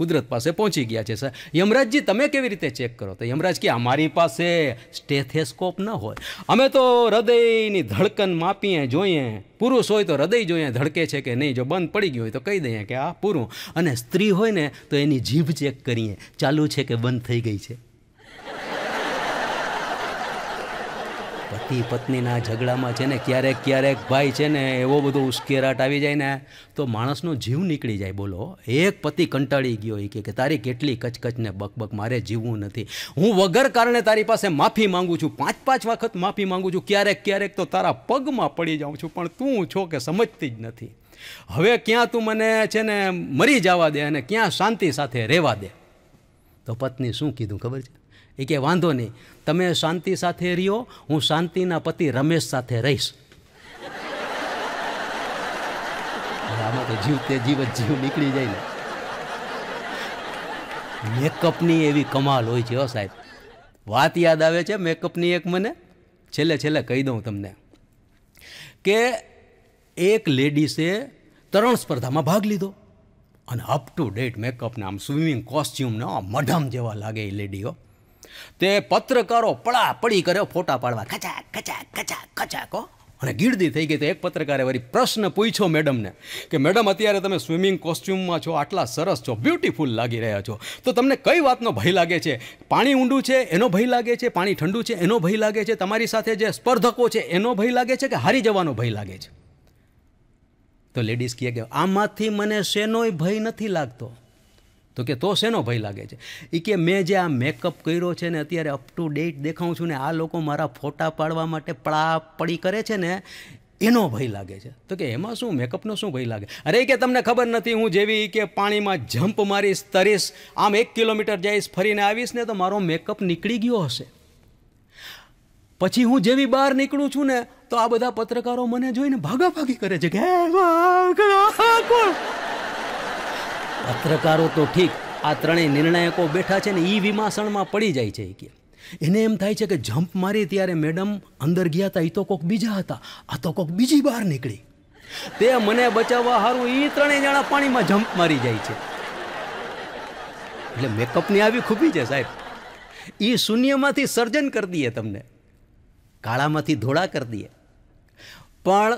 કુદરત પાસે પહોંચી ગયા છે સર યમરાજજી તમે કેવી રીતે ચેક કરો તો યમરાજ કે અમારી પાસે સ્ટેથેસ્કોપ ન હોય અમે તો હૃદયની ધડકન માપીએ જોઈએ પુરુષ હોય તો હૃદય જોઈએ ધડકે છે કે નહીં જો બંધ પડી ગયું હોય તો કહી દઈએ કે આ પૂરું અને સ્ત્રી હોય ને તો એની જીભ ચેક કરીએ ચાલુ છે કે બંધ થઈ ગઈ છે પતિ પત્નીના ઝઘડામાં છે ને ક્યારેક ક્યારેક ભાઈ છે ને એવો બધો ઉશ્કેરાટ આવી જાય ને તો માણસનો જીવ નીકળી જાય બોલો એક પતિ કંટાળી ગયો એ કે તારી કેટલી કચકચને બકબક મારે જીવવું નથી હું વગર કારણે તારી પાસે માફી માંગુ છું પાંચ પાંચ વખત માફી માંગુ છું ક્યારેક ક્યારેક તો તારા પગમાં પડી જાઉં છું પણ તું છો કે સમજતી જ નથી હવે ક્યાં તું મને છે ને મરી જવા દે અને ક્યાં શાંતિ સાથે રહેવા દે તો પત્ની શું કીધું ખબર છે એ કે વાંધો નહીં તમે શાંતિ સાથે રહ્યો હું શાંતિના પતિ રમેશ સાથે રહીશ આમાં તો જીવ તે જીવ જીવ નીકળી જાય ને મેકઅપની એવી કમાલ હોય છે હો સાહેબ વાત યાદ આવે છે મેકઅપની એક મને છેલ્લે છેલ્લે કહી દઉં તમને કે એક લેડીસે તરણ સ્પર્ધામાં ભાગ લીધો અને અપ ટુ ડેટ મેકઅપને આમ સ્વિમિંગ કોસ્ચ્યુમને મઢમ જેવા લાગે એ લેડીઓ તે પત્રકારો પળા પડી કર્યો ફોટા પાડવા ખચા ખચા ખચા ખચાકો અને ગીરદી થઈ ગઈ તો એક પત્રકારે વળી પ્રશ્ન પૂછ્યો મેડમને કે મેડમ અત્યારે તમે સ્વિમિંગ કોસ્ટ્યુમમાં છો આટલા સરસ છો બ્યુટીફુલ લાગી રહ્યા છો તો તમને કઈ વાતનો ભય લાગે છે પાણી ઊંડું છે એનો ભય લાગે છે પાણી ઠંડુ છે એનો ભય લાગે છે તમારી સાથે જે સ્પર્ધકો છે એનો ભય લાગે છે કે હારી જવાનો ભય લાગે છે તો લેડીઝ કહે કે આમાંથી મને શેનોય ભય નથી લાગતો તો કે તો શેનો ભય લાગે છે એ કે મેં જે આ મેકઅપ કર્યો છે ને અત્યારે અપ ટુ ડેટ દેખાઉં છું ને આ લોકો મારા ફોટા પાડવા માટે પડા પડી કરે છે ને એનો ભય લાગે છે તો કે એમાં શું મેકઅપનો શું ભય લાગે અરે કે તમને ખબર નથી હું જેવી કે પાણીમાં જમ્પ મારીશ તરીશ આમ એક કિલોમીટર જઈશ ફરીને આવીશ ને તો મારો મેકઅપ નીકળી ગયો હશે પછી હું જેવી બહાર નીકળું છું ને તો આ બધા પત્રકારો મને જોઈને ભાગાભાગી કરે છે કે પત્રકારો તો ઠીક આ ત્રણેય નિર્ણાયકો બેઠા છે ને એ વિમાસણમાં પડી જાય છે કે એને એમ થાય છે કે જમ્પ મારી ત્યારે મેડમ અંદર ગયા હતા એ તો કોક બીજા હતા આ તો કોક બીજી બહાર નીકળી તે મને બચાવવા સારું એ ત્રણેય જણા પાણીમાં જમ્પ મારી જાય છે એટલે મેકઅપની આવી ખૂબી છે સાહેબ એ શૂન્યમાંથી સર્જન કરી દઈએ તમને કાળામાંથી ધોળા કરી દઈએ પણ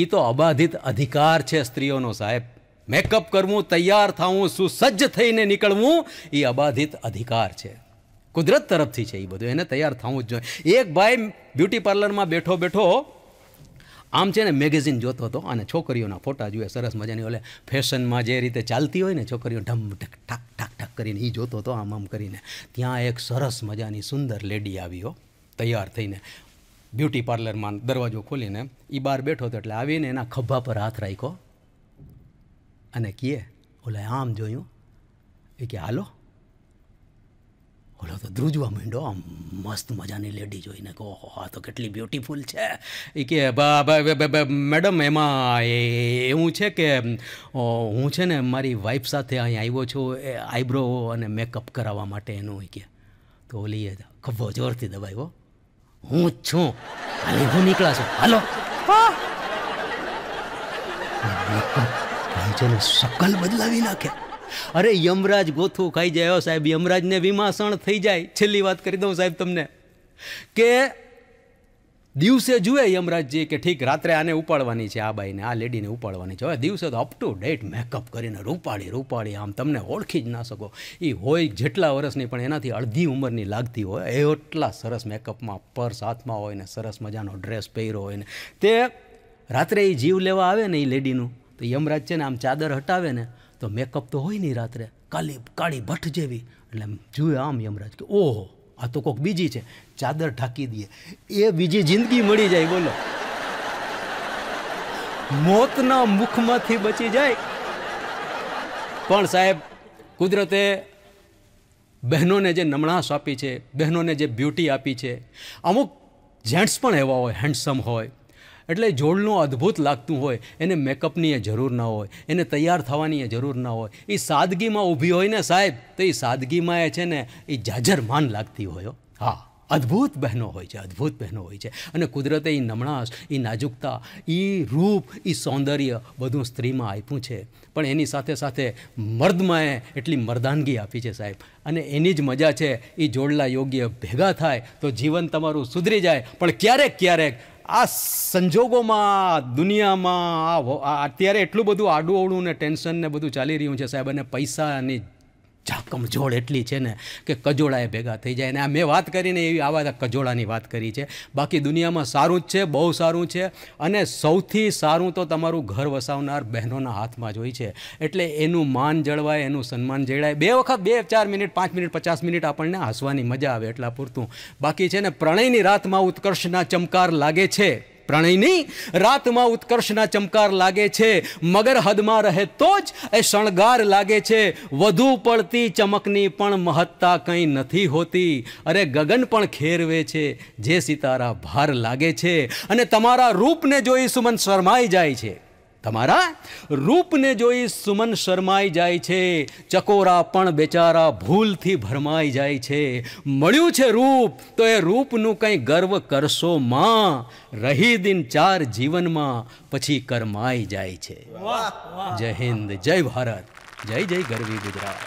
એ તો અબાધિત અધિકાર છે સ્ત્રીઓનો સાહેબ મેકઅપ કરવું તૈયાર થવું સુસજ્જ થઈને નીકળવું એ અબાધિત અધિકાર છે કુદરત તરફથી છે એ બધું એને તૈયાર થવું જ જોઈએ એક ભાઈ બ્યુટી પાર્લરમાં બેઠો બેઠો આમ છે ને મેગેઝિન જોતો હતો અને છોકરીઓના ફોટા જોઈએ સરસ મજાની ઓલે ફેશનમાં જે રીતે ચાલતી હોય ને છોકરીઓ ઢમ ઢક ઠાક ઠાક ઠાક કરીને એ જોતો હતો આમ આમ કરીને ત્યાં એક સરસ મજાની સુંદર લેડી આવી હો તૈયાર થઈને બ્યુટી પાર્લરમાં દરવાજો ખોલીને એ બહાર બેઠો હતો એટલે આવીને એના ખભા પર હાથ રાખ્યો અને કીએ ઓલા આમ જોયું એ કે હાલો ઓલો તો ધ્રુજવા માંડ્યો આમ મસ્ત મજાની લેડી જોઈને કહો હા તો કેટલી બ્યુટીફુલ છે એ કે મેડમ એમાં એવું છે કે હું છે ને મારી વાઈફ સાથે અહીં આવ્યો છું એ આઈબ્રો અને મેકઅપ કરાવવા માટે એનું એ કે તો ઓલી ખભો જોરથી દબાવ્યો હું જ છું હાલી હું નીકળા છું હાલો રાજાને શકલ બદલાવી નાખે અરે યમરાજ ગોથું ખાઈ જાય સાહેબ યમરાજને વિમાસણ થઈ જાય છેલ્લી વાત કરી દઉં સાહેબ તમને કે દિવસે જુએ યમરાજજી કે ઠીક રાત્રે આને ઉપાડવાની છે આ બાઈને આ લેડીને ઉપાડવાની છે હવે દિવસે તો અપ ટુ ડેટ મેકઅપ કરીને રૂપાડી રૂપાડી આમ તમને ઓળખી જ ના શકો એ હોય જેટલા વર્ષની પણ એનાથી અડધી ઉંમરની લાગતી હોય એટલા સરસ મેકઅપમાં પર્સ હાથમાં હોય ને સરસ મજાનો ડ્રેસ પહેર્યો હોય ને તે રાત્રે એ જીવ લેવા આવે ને એ લેડીનું તો યમરાજ છે ને આમ ચાદર હટાવે ને તો મેકઅપ તો હોય નહીં રાત્રે કાલી કાળી ભઠ જેવી એટલે આમ જુએ આમ યમરાજ કે ઓહો આ તો કોક બીજી છે ચાદર ઢાંકી દઈએ એ બીજી જિંદગી મળી જાય બોલો મોતના મુખમાંથી બચી જાય પણ સાહેબ કુદરતે બહેનોને જે નમણાશ આપી છે બહેનોને જે બ્યુટી આપી છે અમુક જેન્ટ્સ પણ એવા હોય હેન્ડસમ હોય એટલે જોડનું અદ્ભુત લાગતું હોય એને મેકઅપની એ જરૂર ના હોય એને તૈયાર થવાની એ જરૂર ના હોય એ સાદગીમાં ઊભી હોય ને સાહેબ તો એ સાદગીમાં એ છે ને એ જાજર માન લાગતી હોય હા અદ્ભુત બહેનો હોય છે અદ્ભુત બહેનો હોય છે અને કુદરતે એ નમણાશ એ નાજુકતા એ રૂપ એ સૌંદર્ય બધું સ્ત્રીમાં આપ્યું છે પણ એની સાથે સાથે મર્દમાં એટલી મર્દાનગી આપી છે સાહેબ અને એની જ મજા છે એ જોડલા યોગ્ય ભેગા થાય તો જીવન તમારું સુધરી જાય પણ ક્યારેક ક્યારેક આ સંજોગોમાં દુનિયામાં અત્યારે એટલું બધું આડું ને ટેન્શન ને બધું ચાલી રહ્યું છે સાહેબ અને પૈસાની જાકમ એટલી છે ને કે કજોળાએ ભેગા થઈ જાય ને આ મેં વાત કરીને એવી આવા કજોળાની વાત કરી છે બાકી દુનિયામાં સારું જ છે બહુ સારું છે અને સૌથી સારું તો તમારું ઘર વસાવનાર બહેનોના હાથમાં જ હોય છે એટલે એનું માન જળવાય એનું સન્માન જળવાય બે વખત બે ચાર મિનિટ પાંચ મિનિટ પચાસ મિનિટ આપણને હસવાની મજા આવે એટલા પૂરતું બાકી છે ને પ્રણયની રાતમાં ઉત્કર્ષના ચમકાર લાગે છે પ્રણયની રાતમાં ઉત્કર્ષના ચમકાર લાગે છે મગર હદમાં રહે તો જ એ શણગાર લાગે છે વધુ પડતી ચમકની પણ મહત્તા કંઈ નથી હોતી અરે ગગન પણ ખેરવે છે જે સિતારા ભાર લાગે છે અને તમારા રૂપને જોઈ સુમન શરમાઈ જાય છે તમારા રૂપને જોઈ સુમન શરમાઈ જાય છે ચકોરા પણ બેચારા ભૂલથી ભરમાઈ જાય છે મળ્યું છે રૂપ તો એ રૂપનું કંઈ ગર્વ કરશો માં રહી દિન ચાર જીવનમાં પછી કરમાઈ જાય છે જય હિન્દ જય ભારત જય જય ગરવી ગુજરાત